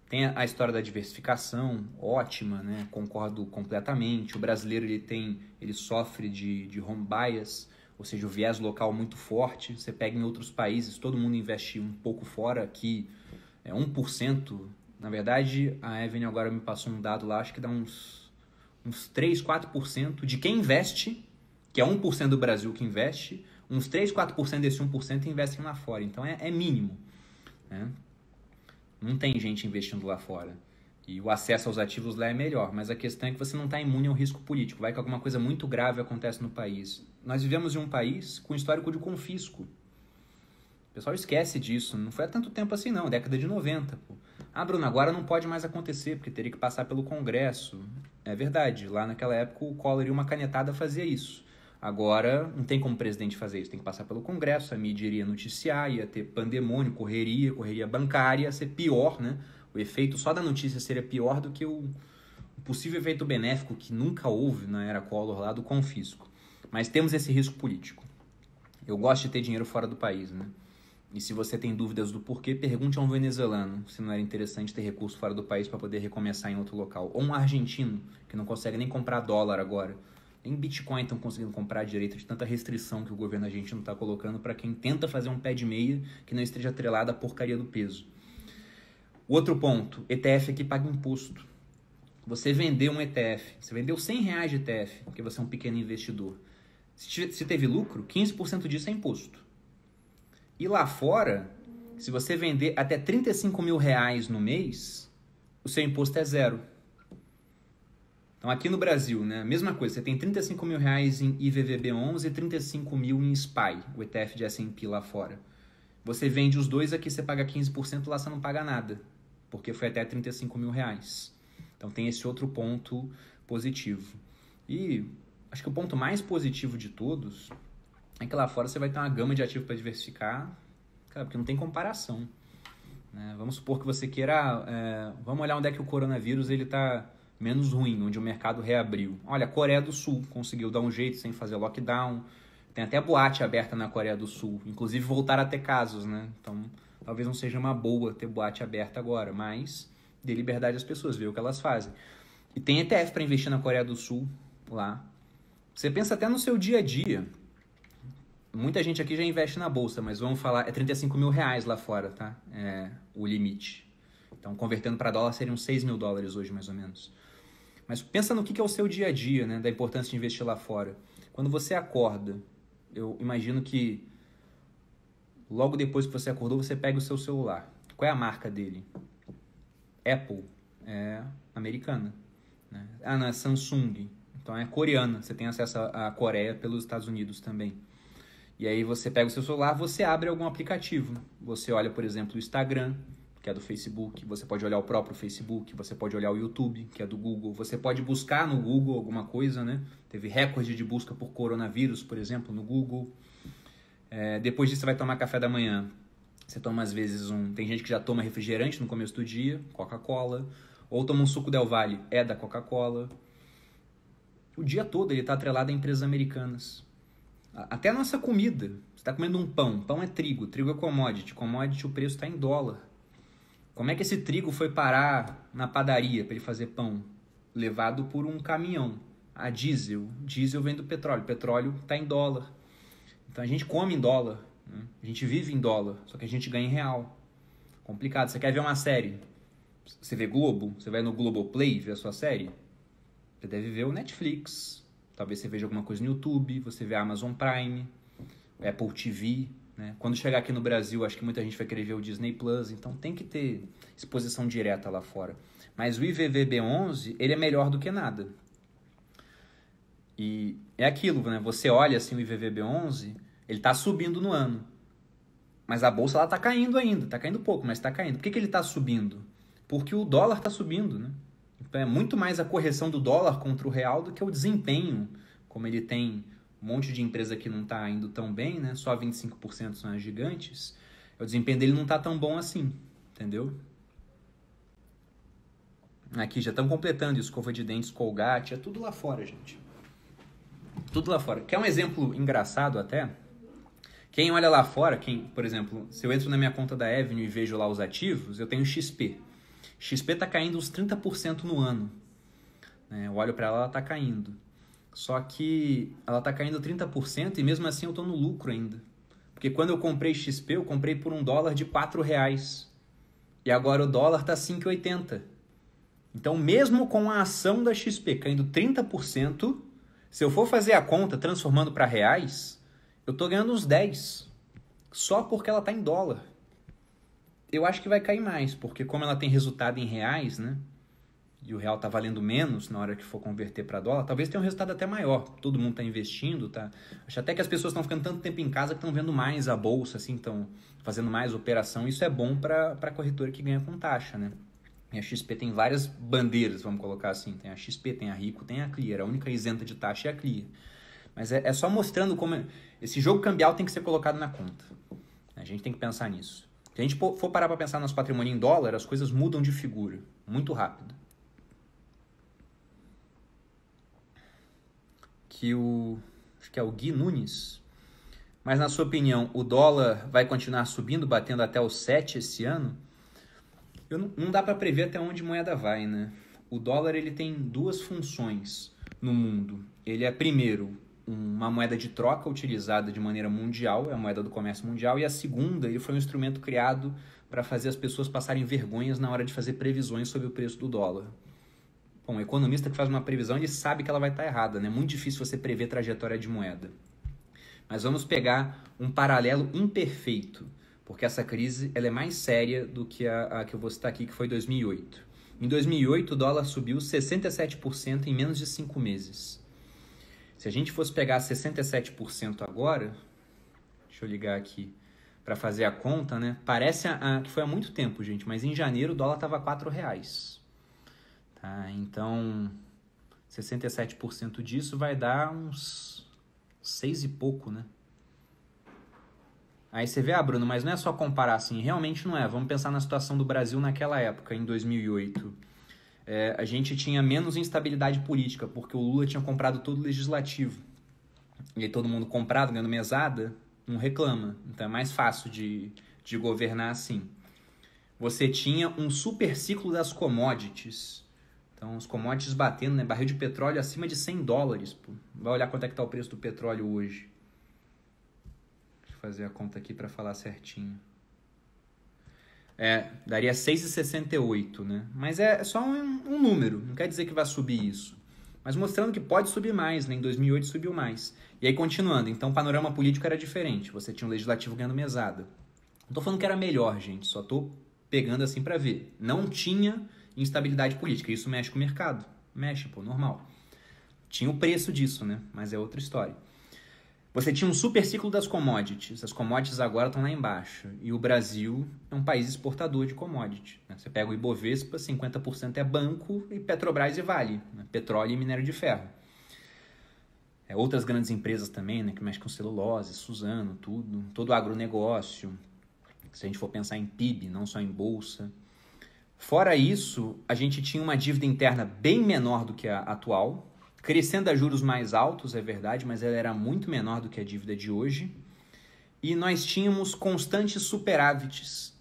tem a história da diversificação, ótima, né? concordo completamente. O brasileiro ele tem, ele sofre de, de home bias, ou seja, o viés local muito forte. Você pega em outros países, todo mundo investe um pouco fora, aqui é 1% na verdade, a Evelyn agora me passou um dado lá, acho que dá uns, uns 3, 4% de quem investe, que é 1% do Brasil que investe, uns 3, 4% desse 1% investem lá fora. Então é, é mínimo. Né? Não tem gente investindo lá fora. E o acesso aos ativos lá é melhor, mas a questão é que você não está imune ao risco político. Vai que alguma coisa muito grave acontece no país. Nós vivemos em um país com histórico de confisco. O pessoal esquece disso. Não foi há tanto tempo assim, não. Década de 90, pô. Ah, Bruno, agora não pode mais acontecer, porque teria que passar pelo Congresso. É verdade, lá naquela época o Collor e uma canetada fazia isso. Agora não tem como o presidente fazer isso, tem que passar pelo Congresso, a mídia iria noticiar, ia ter pandemônio, correria, correria bancária, ia ser pior, né? O efeito só da notícia seria pior do que o possível efeito benéfico que nunca houve na era Collor lá do confisco. Mas temos esse risco político. Eu gosto de ter dinheiro fora do país, né? E se você tem dúvidas do porquê, pergunte a um venezuelano se não era interessante ter recurso fora do país para poder recomeçar em outro local. Ou um argentino, que não consegue nem comprar dólar agora. Nem Bitcoin estão conseguindo comprar direito de tanta restrição que o governo argentino está colocando para quem tenta fazer um pé de meia que não esteja atrelado à porcaria do peso. Outro ponto, ETF aqui é paga imposto. Você vendeu um ETF, você vendeu 100 reais de ETF, porque você é um pequeno investidor. Se teve lucro, 15% disso é imposto. E lá fora, se você vender até 35 mil reais no mês, o seu imposto é zero. Então aqui no Brasil, né? Mesma coisa, você tem 35 mil reais em IVVB11 e 35 mil em SPY, o ETF de S&P lá fora. Você vende os dois aqui, você paga 15%, lá você não paga nada, porque foi até 35 mil reais. Então tem esse outro ponto positivo. E acho que o ponto mais positivo de todos é que lá fora você vai ter uma gama de ativos para diversificar, cara, porque não tem comparação. Né? Vamos supor que você queira, é, vamos olhar onde é que o coronavírus ele está menos ruim, onde o mercado reabriu. Olha, a Coreia do Sul conseguiu dar um jeito sem fazer lockdown. Tem até boate aberta na Coreia do Sul, inclusive voltaram a ter casos, né? Então, talvez não seja uma boa ter boate aberta agora, mas dê liberdade às pessoas, ver o que elas fazem. E tem ETF para investir na Coreia do Sul lá. Você pensa até no seu dia a dia muita gente aqui já investe na bolsa, mas vamos falar, é 35 mil reais lá fora, tá? É o limite. Então, convertendo para dólar, seriam 6 mil dólares hoje, mais ou menos. Mas pensa no que, é o seu dia a dia, né? Da importância de investir lá fora. Quando você acorda, eu imagino que logo depois que você acordou, você pega o seu celular. Qual é a marca dele? Apple. É americana. Né? Ah, não, é Samsung. Então é coreana. Você tem acesso à Coreia pelos Estados Unidos também. E aí você pega o seu celular, você abre algum aplicativo. Você olha, por exemplo, o Instagram, que é do Facebook, você pode olhar o próprio Facebook, você pode olhar o YouTube, que é do Google, você pode buscar no Google alguma coisa, né? Teve recorde de busca por coronavírus, por exemplo, no Google. É, depois disso, você vai tomar café da manhã. Você toma às vezes um. Tem gente que já toma refrigerante no começo do dia, Coca-Cola. Ou toma um suco Del Valle, é da Coca-Cola. O dia todo ele está atrelado a empresas americanas. Até a nossa comida. Você está comendo um pão. Pão é trigo. Trigo é commodity. Commodity, o preço está em dólar. Como é que esse trigo foi parar na padaria para ele fazer pão? Levado por um caminhão a diesel. Diesel vem do petróleo. Petróleo está em dólar. Então a gente come em dólar. Né? A gente vive em dólar. Só que a gente ganha em real. Complicado. Você quer ver uma série? Você vê Globo? Você vai no Globoplay ver a sua série? Você deve ver o Netflix Talvez você veja alguma coisa no YouTube, você vê a Amazon Prime, Apple TV. Né? Quando chegar aqui no Brasil, acho que muita gente vai querer ver o Disney Plus, então tem que ter exposição direta lá fora. Mas o IVVB11, ele é melhor do que nada. E é aquilo, né? Você olha assim o IVVB11, ele está subindo no ano. Mas a bolsa está caindo ainda, está caindo pouco, mas está caindo. Por que, que ele está subindo? Porque o dólar está subindo, né? Então é muito mais a correção do dólar contra o real do que o desempenho, como ele tem um monte de empresa que não está indo tão bem, né? Só 25% são as gigantes. O desempenho dele não está tão bom assim, entendeu? Aqui já estão completando escova de dentes, Colgate, é tudo lá fora, gente. Tudo lá fora. Quer um exemplo engraçado até? Quem olha lá fora, quem, por exemplo, se eu entro na minha conta da Avenue e vejo lá os ativos, eu tenho XP. XP está caindo uns 30% no ano. Né? Eu olho para ela, ela está caindo. Só que ela está caindo 30% e mesmo assim eu estou no lucro ainda. Porque quando eu comprei XP, eu comprei por um dólar de 4 reais. E agora o dólar está 5,80. Então, mesmo com a ação da XP caindo 30%, se eu for fazer a conta transformando para reais, eu estou ganhando uns 10. Só porque ela está em dólar eu acho que vai cair mais, porque como ela tem resultado em reais, né? E o real tá valendo menos na hora que for converter para dólar, talvez tenha um resultado até maior. Todo mundo tá investindo, tá? Acho até que as pessoas estão ficando tanto tempo em casa que estão vendo mais a bolsa, assim, estão fazendo mais operação. Isso é bom para a corretora que ganha com taxa, né? E a XP tem várias bandeiras, vamos colocar assim. Tem a XP, tem a Rico, tem a Clear. A única isenta de taxa é a Clear. Mas é, é só mostrando como é... esse jogo cambial tem que ser colocado na conta. A gente tem que pensar nisso. Se a gente for parar para pensar nosso patrimônio em dólar, as coisas mudam de figura muito rápido. Que o acho que é o Gui Nunes. Mas na sua opinião, o dólar vai continuar subindo, batendo até os 7 esse ano? Eu não, não dá para prever até onde moeda vai, né? O dólar ele tem duas funções no mundo. Ele é primeiro uma moeda de troca utilizada de maneira mundial, é a moeda do comércio mundial, e a segunda, ele foi um instrumento criado para fazer as pessoas passarem vergonhas na hora de fazer previsões sobre o preço do dólar. Bom, o economista que faz uma previsão, ele sabe que ela vai estar tá errada, né? É muito difícil você prever trajetória de moeda. Mas vamos pegar um paralelo imperfeito, porque essa crise ela é mais séria do que a, a que eu vou citar aqui, que foi 2008. Em 2008, o dólar subiu 67% em menos de cinco meses. Se a gente fosse pegar 67% agora, deixa eu ligar aqui para fazer a conta, né? Parece a, a, que foi há muito tempo, gente, mas em janeiro o dólar estava R$ reais. Tá? Então, 67% disso vai dar uns seis e pouco, né? Aí você vê, ah, Bruno, mas não é só comparar assim, realmente não é. Vamos pensar na situação do Brasil naquela época, em 2008 é, a gente tinha menos instabilidade política, porque o Lula tinha comprado todo o legislativo. E aí todo mundo comprado, ganhando mesada, não reclama. Então é mais fácil de, de governar assim. Você tinha um super ciclo das commodities. Então, os commodities batendo, né? Barril de petróleo acima de 100 dólares. Pô. Vai olhar quanto é que tá o preço do petróleo hoje. Deixa eu fazer a conta aqui para falar certinho. É, daria 6,68, né? Mas é só um, um, número, não quer dizer que vai subir isso. Mas mostrando que pode subir mais, né? Em 2008 subiu mais. E aí continuando, então o panorama político era diferente, você tinha um legislativo ganhando mesada. Não tô falando que era melhor, gente, só tô pegando assim para ver. Não tinha instabilidade política, isso mexe com o mercado. Mexe, pô, normal. Tinha o preço disso, né? Mas é outra história. Você tinha um super ciclo das commodities. As commodities agora estão lá embaixo. E o Brasil é um país exportador de commodities. Né? Você pega o Ibovespa, 50% é banco, e Petrobras e Vale, né? petróleo e minério de ferro. É, outras grandes empresas também, né? que mexem com celulose, Suzano, tudo. Todo o agronegócio. Se a gente for pensar em PIB, não só em bolsa. Fora isso, a gente tinha uma dívida interna bem menor do que a atual, crescendo a juros mais altos, é verdade, mas ela era muito menor do que a dívida de hoje. E nós tínhamos constantes superávites.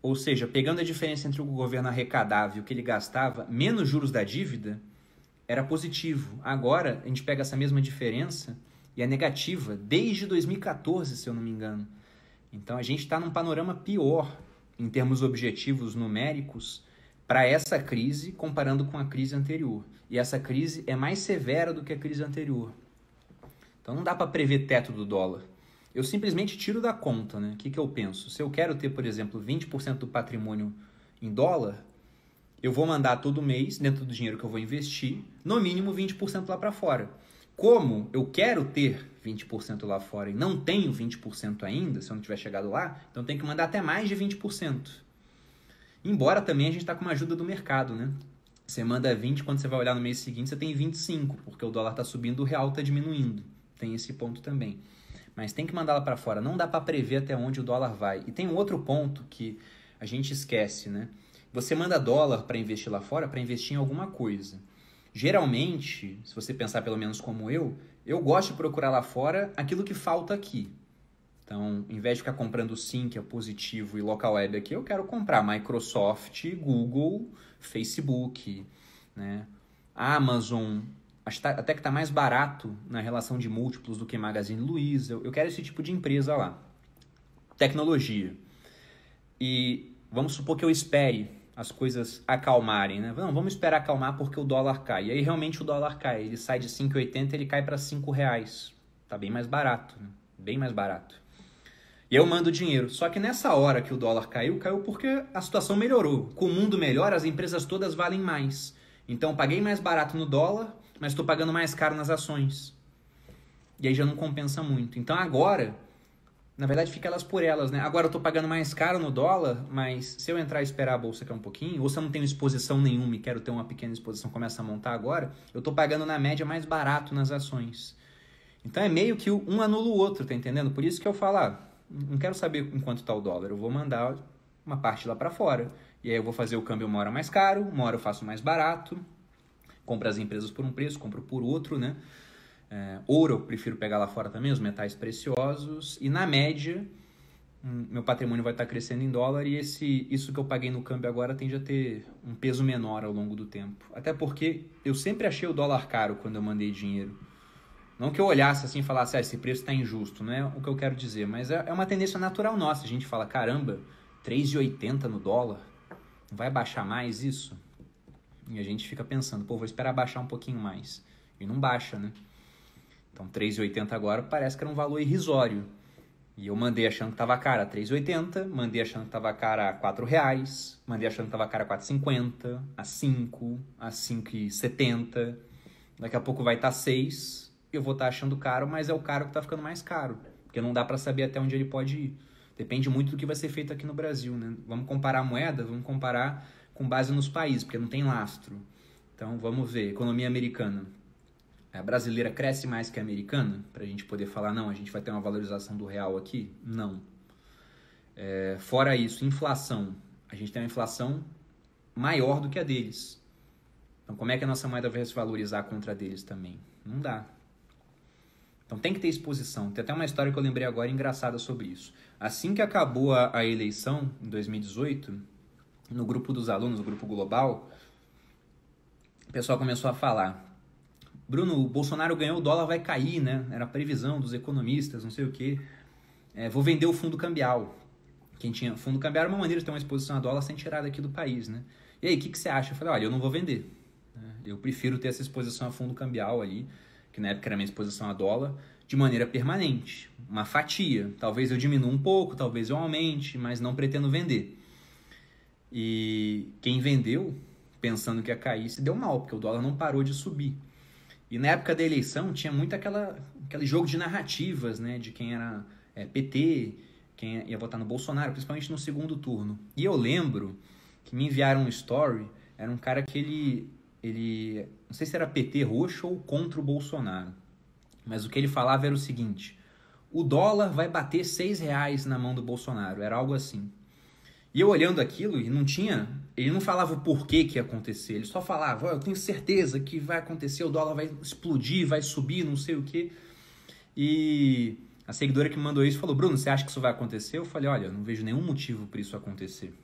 Ou seja, pegando a diferença entre o governo arrecadava e o que ele gastava, menos juros da dívida, era positivo. Agora, a gente pega essa mesma diferença e é negativa desde 2014, se eu não me engano. Então, a gente está num panorama pior em termos objetivos numéricos para essa crise comparando com a crise anterior. E essa crise é mais severa do que a crise anterior. Então não dá para prever teto do dólar. Eu simplesmente tiro da conta, né? O que, que eu penso? Se eu quero ter, por exemplo, 20% do patrimônio em dólar, eu vou mandar todo mês, dentro do dinheiro que eu vou investir, no mínimo 20% lá para fora. Como eu quero ter 20% lá fora e não tenho 20% ainda, se eu não tiver chegado lá, então tem que mandar até mais de 20%. Embora também a gente está com uma ajuda do mercado, né? Você manda 20, quando você vai olhar no mês seguinte, você tem 25, porque o dólar está subindo, o real está diminuindo. Tem esse ponto também. Mas tem que mandá-la para fora. Não dá para prever até onde o dólar vai. E tem um outro ponto que a gente esquece, né? Você manda dólar para investir lá fora para investir em alguma coisa. Geralmente, se você pensar pelo menos como eu, eu gosto de procurar lá fora aquilo que falta aqui. Então, em vez de ficar comprando Sim, que é positivo, e local web aqui, eu quero comprar Microsoft, Google, Facebook, né? Amazon. Tá, até que está mais barato na relação de múltiplos do que Magazine Luiza. Eu quero esse tipo de empresa lá. Tecnologia. E vamos supor que eu espere as coisas acalmarem, né? Não, vamos esperar acalmar porque o dólar cai. E aí realmente o dólar cai. Ele sai de 5,80, ele cai para 5 reais. Tá bem mais barato, né? Bem mais barato. E eu mando dinheiro. Só que nessa hora que o dólar caiu, caiu porque a situação melhorou. Com o mundo melhor, as empresas todas valem mais. Então paguei mais barato no dólar, mas estou pagando mais caro nas ações. E aí já não compensa muito. Então agora, na verdade, fica elas por elas, né? Agora eu estou pagando mais caro no dólar, mas se eu entrar e esperar a bolsa cair um pouquinho, ou se eu não tenho exposição nenhuma e quero ter uma pequena exposição, começa a montar agora, eu estou pagando na média mais barato nas ações. Então é meio que um anula o outro, tá entendendo? Por isso que eu falo, ah, não quero saber enquanto está o dólar, eu vou mandar uma parte lá para fora. E aí eu vou fazer o câmbio uma hora mais caro, uma hora eu faço mais barato, compro as empresas por um preço, compro por outro, né? É, ouro eu prefiro pegar lá fora também, os metais preciosos. E na média, hum, meu patrimônio vai estar crescendo em dólar e esse, isso que eu paguei no câmbio agora tende a ter um peso menor ao longo do tempo. Até porque eu sempre achei o dólar caro quando eu mandei dinheiro. Não que eu olhasse assim e falasse, ah, esse preço está injusto, não é o que eu quero dizer, mas é, é uma tendência natural nossa. A gente fala, caramba, 3,80 no dólar, não vai baixar mais isso? E a gente fica pensando, pô, vou esperar baixar um pouquinho mais. E não baixa, né? Então 3,80 agora parece que era um valor irrisório. E eu mandei achando que estava cara a 3,80, mandei achando que estava cara a 4 reais, mandei achando que estava cara a 4,50, a 5, a 5,70. Daqui a pouco vai estar tá 6, eu vou estar tá achando caro, mas é o caro que está ficando mais caro, porque não dá para saber até onde ele pode ir. Depende muito do que vai ser feito aqui no Brasil, né? Vamos comparar a moeda, vamos comparar com base nos países, porque não tem lastro. Então vamos ver, economia americana. A brasileira cresce mais que a americana? Para a gente poder falar, não, a gente vai ter uma valorização do real aqui? Não. É, fora isso, inflação. A gente tem uma inflação maior do que a deles. Então, como é que a nossa moeda vai se valorizar contra a deles também? Não dá. Então tem que ter exposição. Tem até uma história que eu lembrei agora engraçada sobre isso. Assim que acabou a, a eleição, em 2018, no grupo dos alunos, no grupo global, o pessoal começou a falar. Bruno, o Bolsonaro ganhou, o dólar vai cair, né? Era a previsão dos economistas, não sei o quê. É, vou vender o fundo cambial. Quem tinha fundo cambial era uma maneira de ter uma exposição a dólar sem tirar daqui do país, né? E aí, o que, que você acha? Eu falei, olha, eu não vou vender. Né? Eu prefiro ter essa exposição a fundo cambial ali que na época era minha exposição a dólar, de maneira permanente, uma fatia. Talvez eu diminua um pouco, talvez eu aumente, mas não pretendo vender. E quem vendeu, pensando que ia cair, se deu mal, porque o dólar não parou de subir. E na época da eleição tinha muito aquela, aquele jogo de narrativas, né? De quem era é, PT, quem ia votar no Bolsonaro, principalmente no segundo turno. E eu lembro que me enviaram um story, era um cara que ele, ele não sei se era PT roxo ou contra o Bolsonaro, mas o que ele falava era o seguinte: o dólar vai bater seis reais na mão do Bolsonaro, era algo assim. E eu olhando aquilo e não tinha, ele não falava o porquê que ia acontecer, ele só falava, oh, eu tenho certeza que vai acontecer, o dólar vai explodir, vai subir, não sei o quê. E a seguidora que me mandou isso falou: Bruno, você acha que isso vai acontecer? Eu falei: Olha, não vejo nenhum motivo para isso acontecer.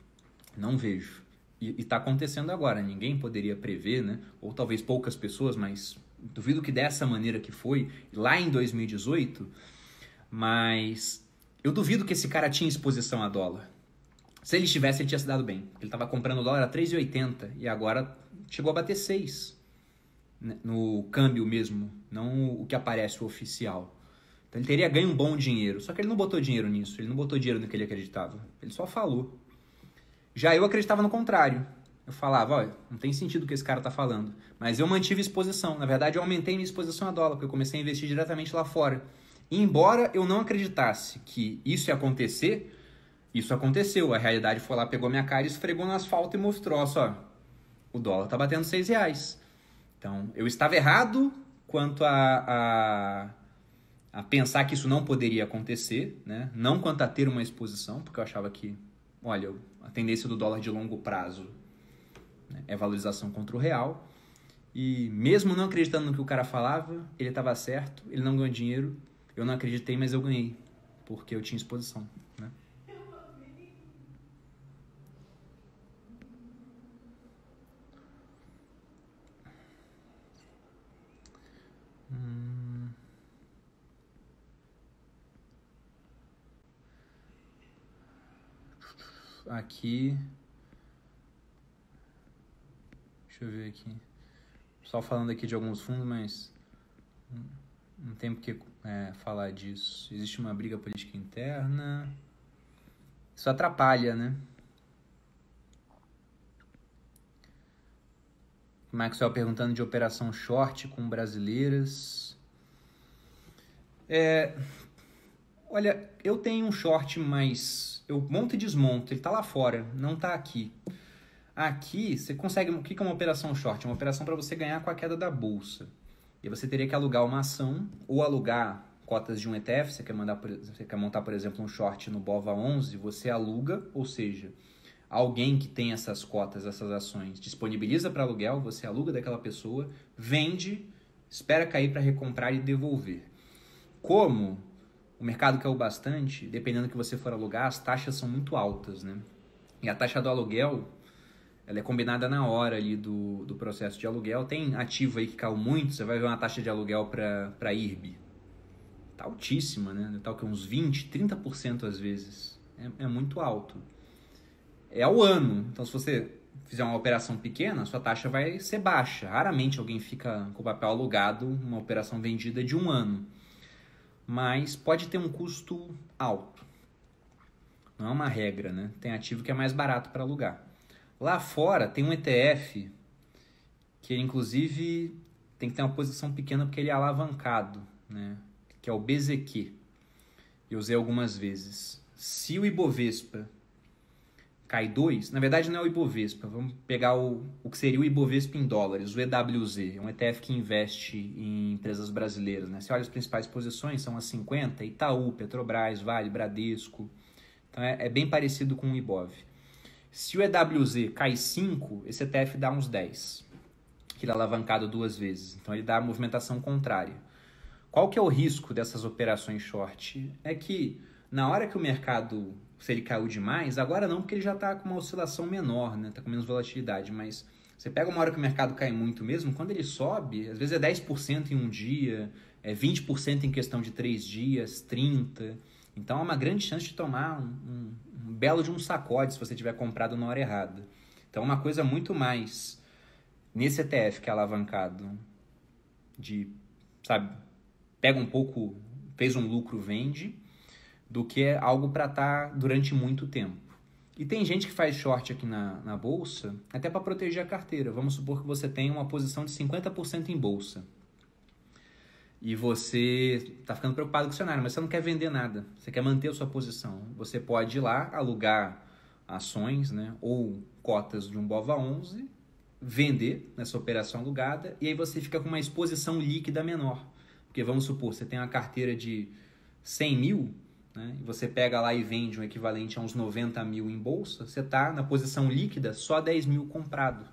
Não vejo e está acontecendo agora. Ninguém poderia prever, né? Ou talvez poucas pessoas, mas duvido que dessa maneira que foi lá em 2018. Mas eu duvido que esse cara tinha exposição a dólar. Se ele tivesse, ele tinha se dado bem. Ele estava comprando dólar a 3,80 e agora chegou a bater 6 né? no câmbio mesmo, não o que aparece o oficial. Então ele teria ganho um bom dinheiro, só que ele não botou dinheiro nisso, ele não botou dinheiro no que ele acreditava. Ele só falou. Já eu acreditava no contrário. Eu falava, olha, não tem sentido o que esse cara está falando. Mas eu mantive exposição. Na verdade, eu aumentei minha exposição a dólar, porque eu comecei a investir diretamente lá fora. E embora eu não acreditasse que isso ia acontecer, isso aconteceu. A realidade foi lá, pegou minha cara, esfregou no asfalto e mostrou, só, o dólar está batendo seis reais. Então, eu estava errado quanto a, a, a pensar que isso não poderia acontecer, né? Não quanto a ter uma exposição, porque eu achava que olha, a tendência do dólar de longo prazo né, é valorização contra o real. E mesmo não acreditando no que o cara falava, ele estava certo, ele não ganhou dinheiro. Eu não acreditei, mas eu ganhei, porque eu tinha exposição. aqui. Deixa eu ver aqui. Só falando aqui de alguns fundos, mas não tem porque é, falar disso. Existe uma briga política interna. Isso atrapalha, né? Maxwell perguntando de operação short com brasileiras. É, olha, eu tenho um short mais eu monto e desmonto, ele está lá fora, não está aqui. Aqui você consegue. O que é uma operação short? É uma operação para você ganhar com a queda da bolsa. E você teria que alugar uma ação ou alugar cotas de um ETF. Você quer, mandar, você quer montar, por exemplo, um short no BOVA11, você aluga, ou seja, alguém que tem essas cotas, essas ações, disponibiliza para aluguel, você aluga daquela pessoa, vende, espera cair para recomprar e devolver. Como o mercado caiu bastante, dependendo do que você for alugar, as taxas são muito altas, né? E a taxa do aluguel, ela é combinada na hora ali do, do processo de aluguel. Tem ativo aí que caiu muito, você vai ver uma taxa de aluguel para IRB. Tá altíssima, né? Tal tá que uns 20, 30% às vezes. É, é muito alto. É ao ano. Então, se você fizer uma operação pequena, sua taxa vai ser baixa. Raramente alguém fica com o papel alugado, uma operação vendida de um ano mas pode ter um custo alto. Não é uma regra, né? Tem ativo que é mais barato para alugar. Lá fora tem um ETF que inclusive tem que ter uma posição pequena porque ele é alavancado, né? Que é o BZQ. Eu usei algumas vezes. Se o Ibovespa cai 2, na verdade não é o Ibovespa, vamos pegar o, o que seria o Ibovespa em dólares, o EWZ, é um ETF que investe em empresas brasileiras. Né? Você olha as principais posições, são as 50, Itaú, Petrobras, Vale, Bradesco, então é, é bem parecido com o Ibov. Se o EWZ cai 5, esse ETF dá uns 10, que ele é alavancado duas vezes, então ele dá a movimentação contrária. Qual que é o risco dessas operações short? É que na hora que o mercado se ele caiu demais, agora não, porque ele já está com uma oscilação menor, né? Está com menos volatilidade, mas você pega uma hora que o mercado cai muito mesmo, quando ele sobe, às vezes é 10% em um dia, é 20% em questão de 3 dias, 30%. Então é uma grande chance de tomar um, um, um belo de um sacode se você tiver comprado na hora errada. Então é uma coisa muito mais nesse ETF que é alavancado de, sabe, pega um pouco, fez um lucro, vende, do que algo para estar tá durante muito tempo. E tem gente que faz short aqui na, na bolsa até para proteger a carteira. Vamos supor que você tem uma posição de 50% em bolsa. E você está ficando preocupado com o cenário, mas você não quer vender nada. Você quer manter a sua posição. Você pode ir lá alugar ações né, ou cotas de um BOVA 11, vender nessa operação alugada e aí você fica com uma exposição líquida menor. Porque vamos supor, você tem uma carteira de 100 mil, né, e você pega lá e vende um equivalente a uns 90 mil em bolsa, você está na posição líquida só 10 mil comprado.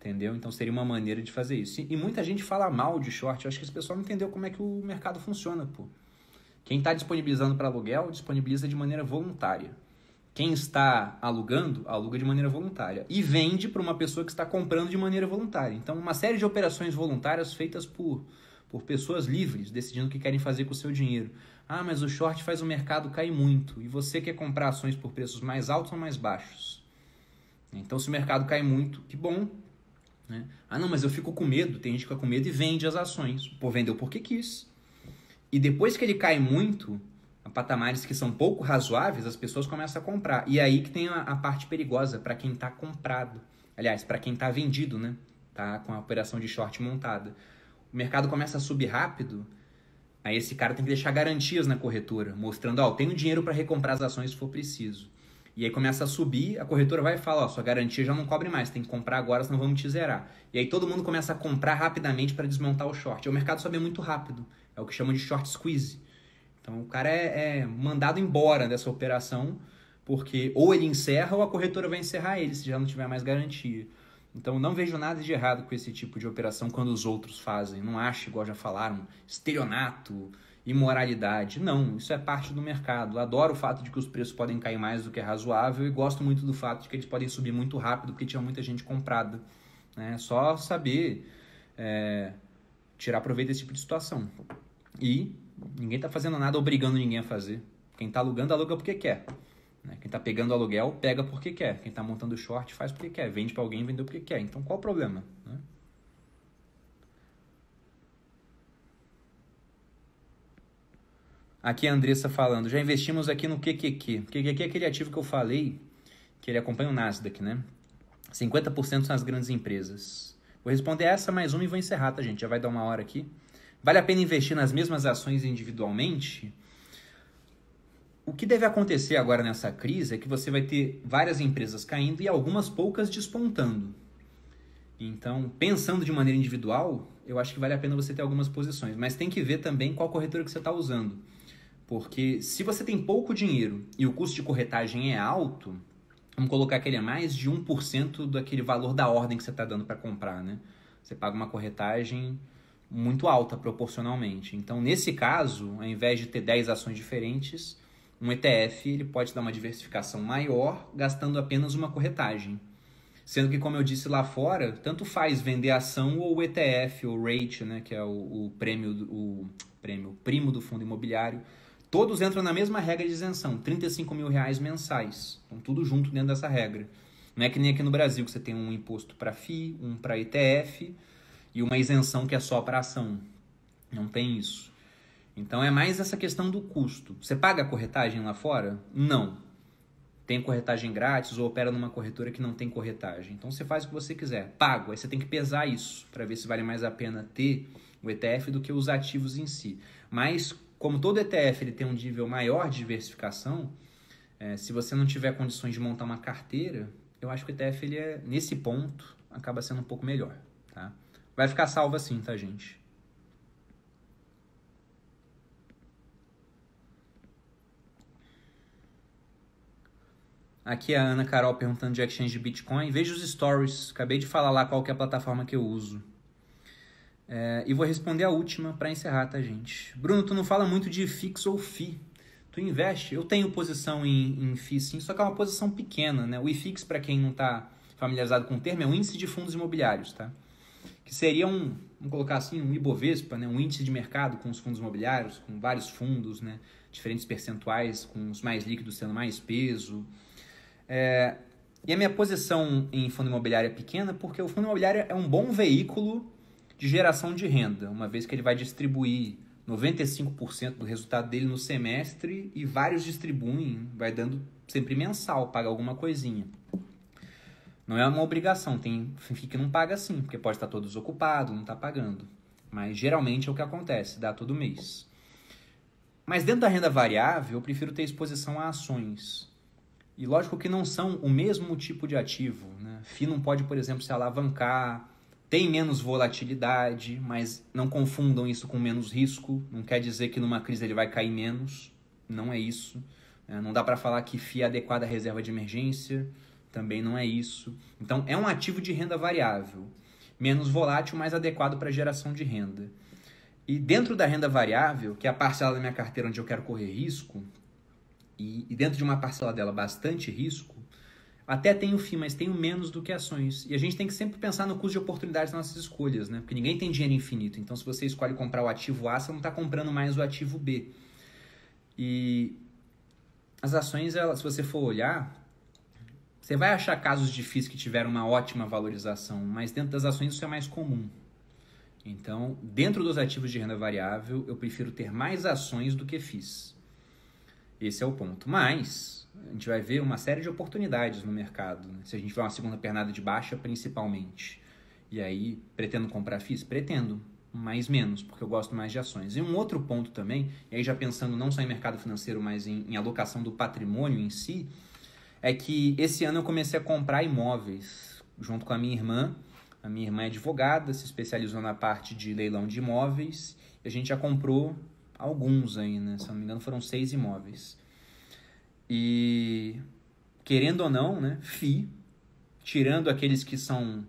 Entendeu? Então seria uma maneira de fazer isso. E, muita gente fala mal de short. Eu acho que esse pessoal não entendeu como é que o mercado funciona, pô. Quem está disponibilizando para aluguel, disponibiliza de maneira voluntária. Quem está alugando, aluga de maneira voluntária. E vende para uma pessoa que está comprando de maneira voluntária. Então, uma série de operações voluntárias feitas por, por pessoas livres, decidindo o que querem fazer com o seu dinheiro. Ah, mas o short faz o mercado cair muito. E você quer comprar ações por preços mais altos ou mais baixos? Então, se o mercado cai muito, que bom. Né? Ah, não, mas eu fico com medo. Tem gente que fica com medo e vende as ações. Pô, vendeu porque quis. E depois que ele cai muito, a patamares que são pouco razoáveis, as pessoas começam a comprar. E é aí que tem a, a parte perigosa para quem está comprado. Aliás, para quem está vendido, né? Tá com a operação de short montada. O mercado começa a subir rápido Aí esse cara tem que deixar garantias na corretora, mostrando, ó, oh, tenho dinheiro para recomprar as ações se for preciso. E aí começa a subir, a corretora vai e fala, ó, oh, sua garantia já não cobre mais, tem que comprar agora, senão vamos te zerar. E aí todo mundo começa a comprar rapidamente para desmontar o short. O mercado sobe muito rápido, é o que chamam de short squeeze. Então o cara é, é mandado embora dessa operação, porque ou ele encerra ou a corretora vai encerrar ele, se já não tiver mais garantia. Então não vejo nada de errado com esse tipo de operação quando os outros fazem. Não acho, igual já falaram, estelionato, imoralidade. Não, isso é parte do mercado. Adoro o fato de que os preços podem cair mais do que é razoável e gosto muito do fato de que eles podem subir muito rápido porque tinha muita gente comprada. É só saber é, tirar proveito desse tipo de situação. E ninguém está fazendo nada obrigando ninguém a fazer. Quem está alugando, aluga porque quer. Né? Quem está pegando aluguel pega porque quer. Quem está montando short faz porque quer. Vende para alguém, vendeu porque quer. Então qual o problema? Né? Aqui é a Andressa falando, já investimos aqui no QQQ. QQQ é aquele ativo que eu falei, que ele acompanha o Nasdaq, né? 50% nas grandes empresas. Vou responder essa mais uma e vou encerrar, tá, gente? Já vai dar uma hora aqui. Vale a pena investir nas mesmas ações individualmente? O que deve acontecer agora nessa crise é que você vai ter várias empresas caindo e algumas poucas despontando. Então, pensando de maneira individual, eu acho que vale a pena você ter algumas posições, mas tem que ver também qual corretora que você está usando. Porque se você tem pouco dinheiro e o custo de corretagem é alto, vamos colocar que ele é mais de 1% daquele valor da ordem que você está dando para comprar, né? Você paga uma corretagem muito alta proporcionalmente. Então, nesse caso, ao invés de ter 10 ações diferentes, um ETF ele pode dar uma diversificação maior gastando apenas uma corretagem. Sendo que, como eu disse lá fora, tanto faz vender ação ou ETF, ou rate, né, que é o, o prêmio, o prêmio primo do fundo imobiliário, todos entram na mesma regra de isenção, 35 mil reais mensais. Então, tudo junto dentro dessa regra. Não é que nem aqui no Brasil, que você tem um imposto para FI, um para ETF e uma isenção que é só para ação. Não tem isso. Então é mais essa questão do custo. Você paga a corretagem lá fora? Não. Tem corretagem grátis ou opera numa corretora que não tem corretagem. Então você faz o que você quiser. Pago. Aí você tem que pesar isso para ver se vale mais a pena ter o ETF do que os ativos em si. Mas como todo ETF ele tem um nível maior de diversificação, é, se você não tiver condições de montar uma carteira, eu acho que o ETF ele é nesse ponto acaba sendo um pouco melhor, tá? Vai ficar salvo assim, tá, gente? Aqui é a Ana Carol perguntando de exchange de Bitcoin. Veja os stories. Acabei de falar lá qual que é a plataforma que eu uso. É, e vou responder a última para encerrar, tá, gente? Bruno, tu não fala muito de fix ou FI. Tu investe? Eu tenho posição em, em FI, sim, só que é uma posição pequena, né? O IFIX, para quem não está familiarizado com o termo, é um índice de fundos imobiliários, tá? Que seria um, vamos colocar assim, um Ibovespa, né? Um índice de mercado com os fundos imobiliários, com vários fundos, né? Diferentes percentuais, com os mais líquidos sendo mais peso, é, e a minha posição em fundo imobiliário é pequena porque o fundo imobiliário é um bom veículo de geração de renda, uma vez que ele vai distribuir 95% do resultado dele no semestre e vários distribuem, vai dando sempre mensal, paga alguma coisinha. Não é uma obrigação, tem que não paga assim porque pode estar todo desocupado, não está pagando. Mas geralmente é o que acontece, dá todo mês. Mas dentro da renda variável, eu prefiro ter exposição a ações. E lógico que não são o mesmo tipo de ativo. Né? FI não pode, por exemplo, se alavancar, tem menos volatilidade, mas não confundam isso com menos risco. Não quer dizer que numa crise ele vai cair menos. Não é isso. Né? Não dá para falar que FII é adequada à reserva de emergência, também não é isso. Então, é um ativo de renda variável, menos volátil, mais adequado para geração de renda. E dentro da renda variável, que é a parcela da minha carteira onde eu quero correr risco, e, e dentro de uma parcela dela bastante risco, até tem o FII, mas tem o menos do que ações. E a gente tem que sempre pensar no custo de oportunidades das nossas escolhas, né? Porque ninguém tem dinheiro infinito. Então, se você escolhe comprar o ativo A, você não está comprando mais o ativo B. E as ações, se você for olhar, você vai achar casos de FIIs que tiveram uma ótima valorização, mas dentro das ações isso é mais comum. Então, dentro dos ativos de renda variável, eu prefiro ter mais ações do que FIIs. Esse é o ponto. Mas a gente vai ver uma série de oportunidades no mercado. Né? Se a gente for uma segunda pernada de baixa, principalmente. E aí, pretendo comprar FIIs? Pretendo, mais menos, porque eu gosto mais de ações. E um outro ponto também, e aí já pensando não só em mercado financeiro, mas em, em alocação do patrimônio em si, é que esse ano eu comecei a comprar imóveis junto com a minha irmã. A minha irmã é advogada, se especializou na parte de leilão de imóveis. E a gente já comprou alguns aí, né? Se não me engano, foram seis imóveis. E, querendo ou não, né? FI, tirando aqueles que são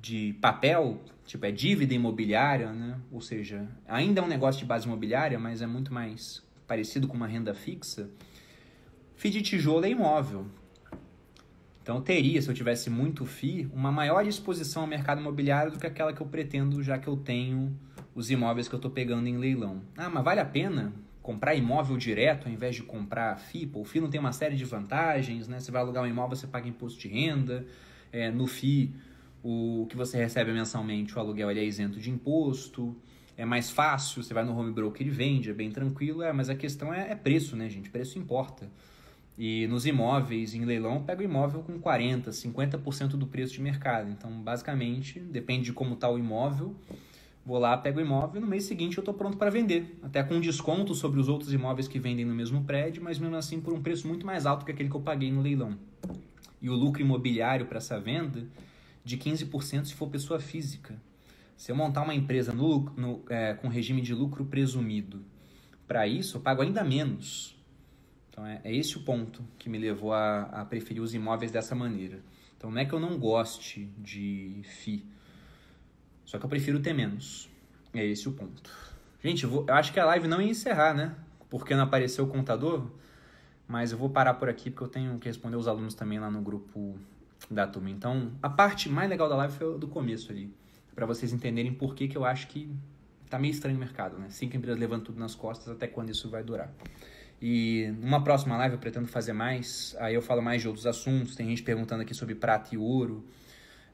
de papel, tipo é dívida imobiliária, né? Ou seja, ainda é um negócio de base imobiliária, mas é muito mais parecido com uma renda fixa. FI de tijolo é imóvel. Então teria, se eu tivesse muito FI, uma maior exposição ao mercado imobiliário do que aquela que eu pretendo, já que eu tenho os imóveis que eu estou pegando em leilão. Ah, mas vale a pena comprar imóvel direto ao invés de comprar FII? o FII não tem uma série de vantagens, né? Você vai alugar um imóvel, você paga imposto de renda. É, no FII, o que você recebe mensalmente, o aluguel ele é isento de imposto. É mais fácil, você vai no home broker e vende, é bem tranquilo. É, mas a questão é, é preço, né, gente? Preço importa. E nos imóveis, em leilão, pega o imóvel com 40%, 50% do preço de mercado. Então, basicamente, depende de como está o imóvel, Vou lá, pego o imóvel e no mês seguinte eu estou pronto para vender. Até com desconto sobre os outros imóveis que vendem no mesmo prédio, mas mesmo assim por um preço muito mais alto que aquele que eu paguei no leilão. E o lucro imobiliário para essa venda de 15% se for pessoa física. Se eu montar uma empresa no, no, é, com regime de lucro presumido, para isso eu pago ainda menos. Então é, é esse o ponto que me levou a, a preferir os imóveis dessa maneira. Então não é que eu não goste de FII só que eu prefiro ter menos. É esse o ponto. Gente, eu, vou, eu acho que a live não ia encerrar, né? Porque não apareceu o contador. Mas eu vou parar por aqui porque eu tenho que responder os alunos também lá no grupo da turma. Então, a parte mais legal da live foi do começo ali. para vocês entenderem por que, que eu acho que tá meio estranho o mercado, né? Cinco empresas levando tudo nas costas, até quando isso vai durar. E numa próxima live eu pretendo fazer mais. Aí eu falo mais de outros assuntos. Tem gente perguntando aqui sobre prata e ouro.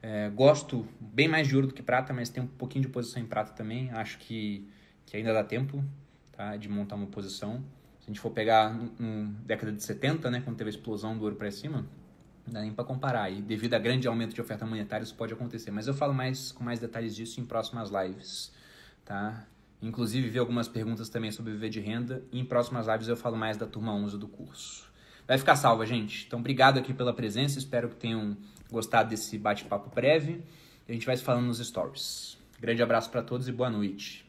É, gosto bem mais de ouro do que prata, mas tenho um pouquinho de posição em prata também. Acho que, que ainda dá tempo tá, de montar uma posição. Se a gente for pegar na década de 70, né, quando teve a explosão do ouro para cima, não dá nem para comparar. E devido a grande aumento de oferta monetária, isso pode acontecer. Mas eu falo mais com mais detalhes disso em próximas lives. Tá? Inclusive, vi algumas perguntas também sobre viver de renda. E em próximas lives eu falo mais da turma 11 do curso. Vai ficar salva, gente. Então, obrigado aqui pela presença. Espero que tenham gostado desse bate-papo breve. A gente vai se falando nos stories. Grande abraço para todos e boa noite.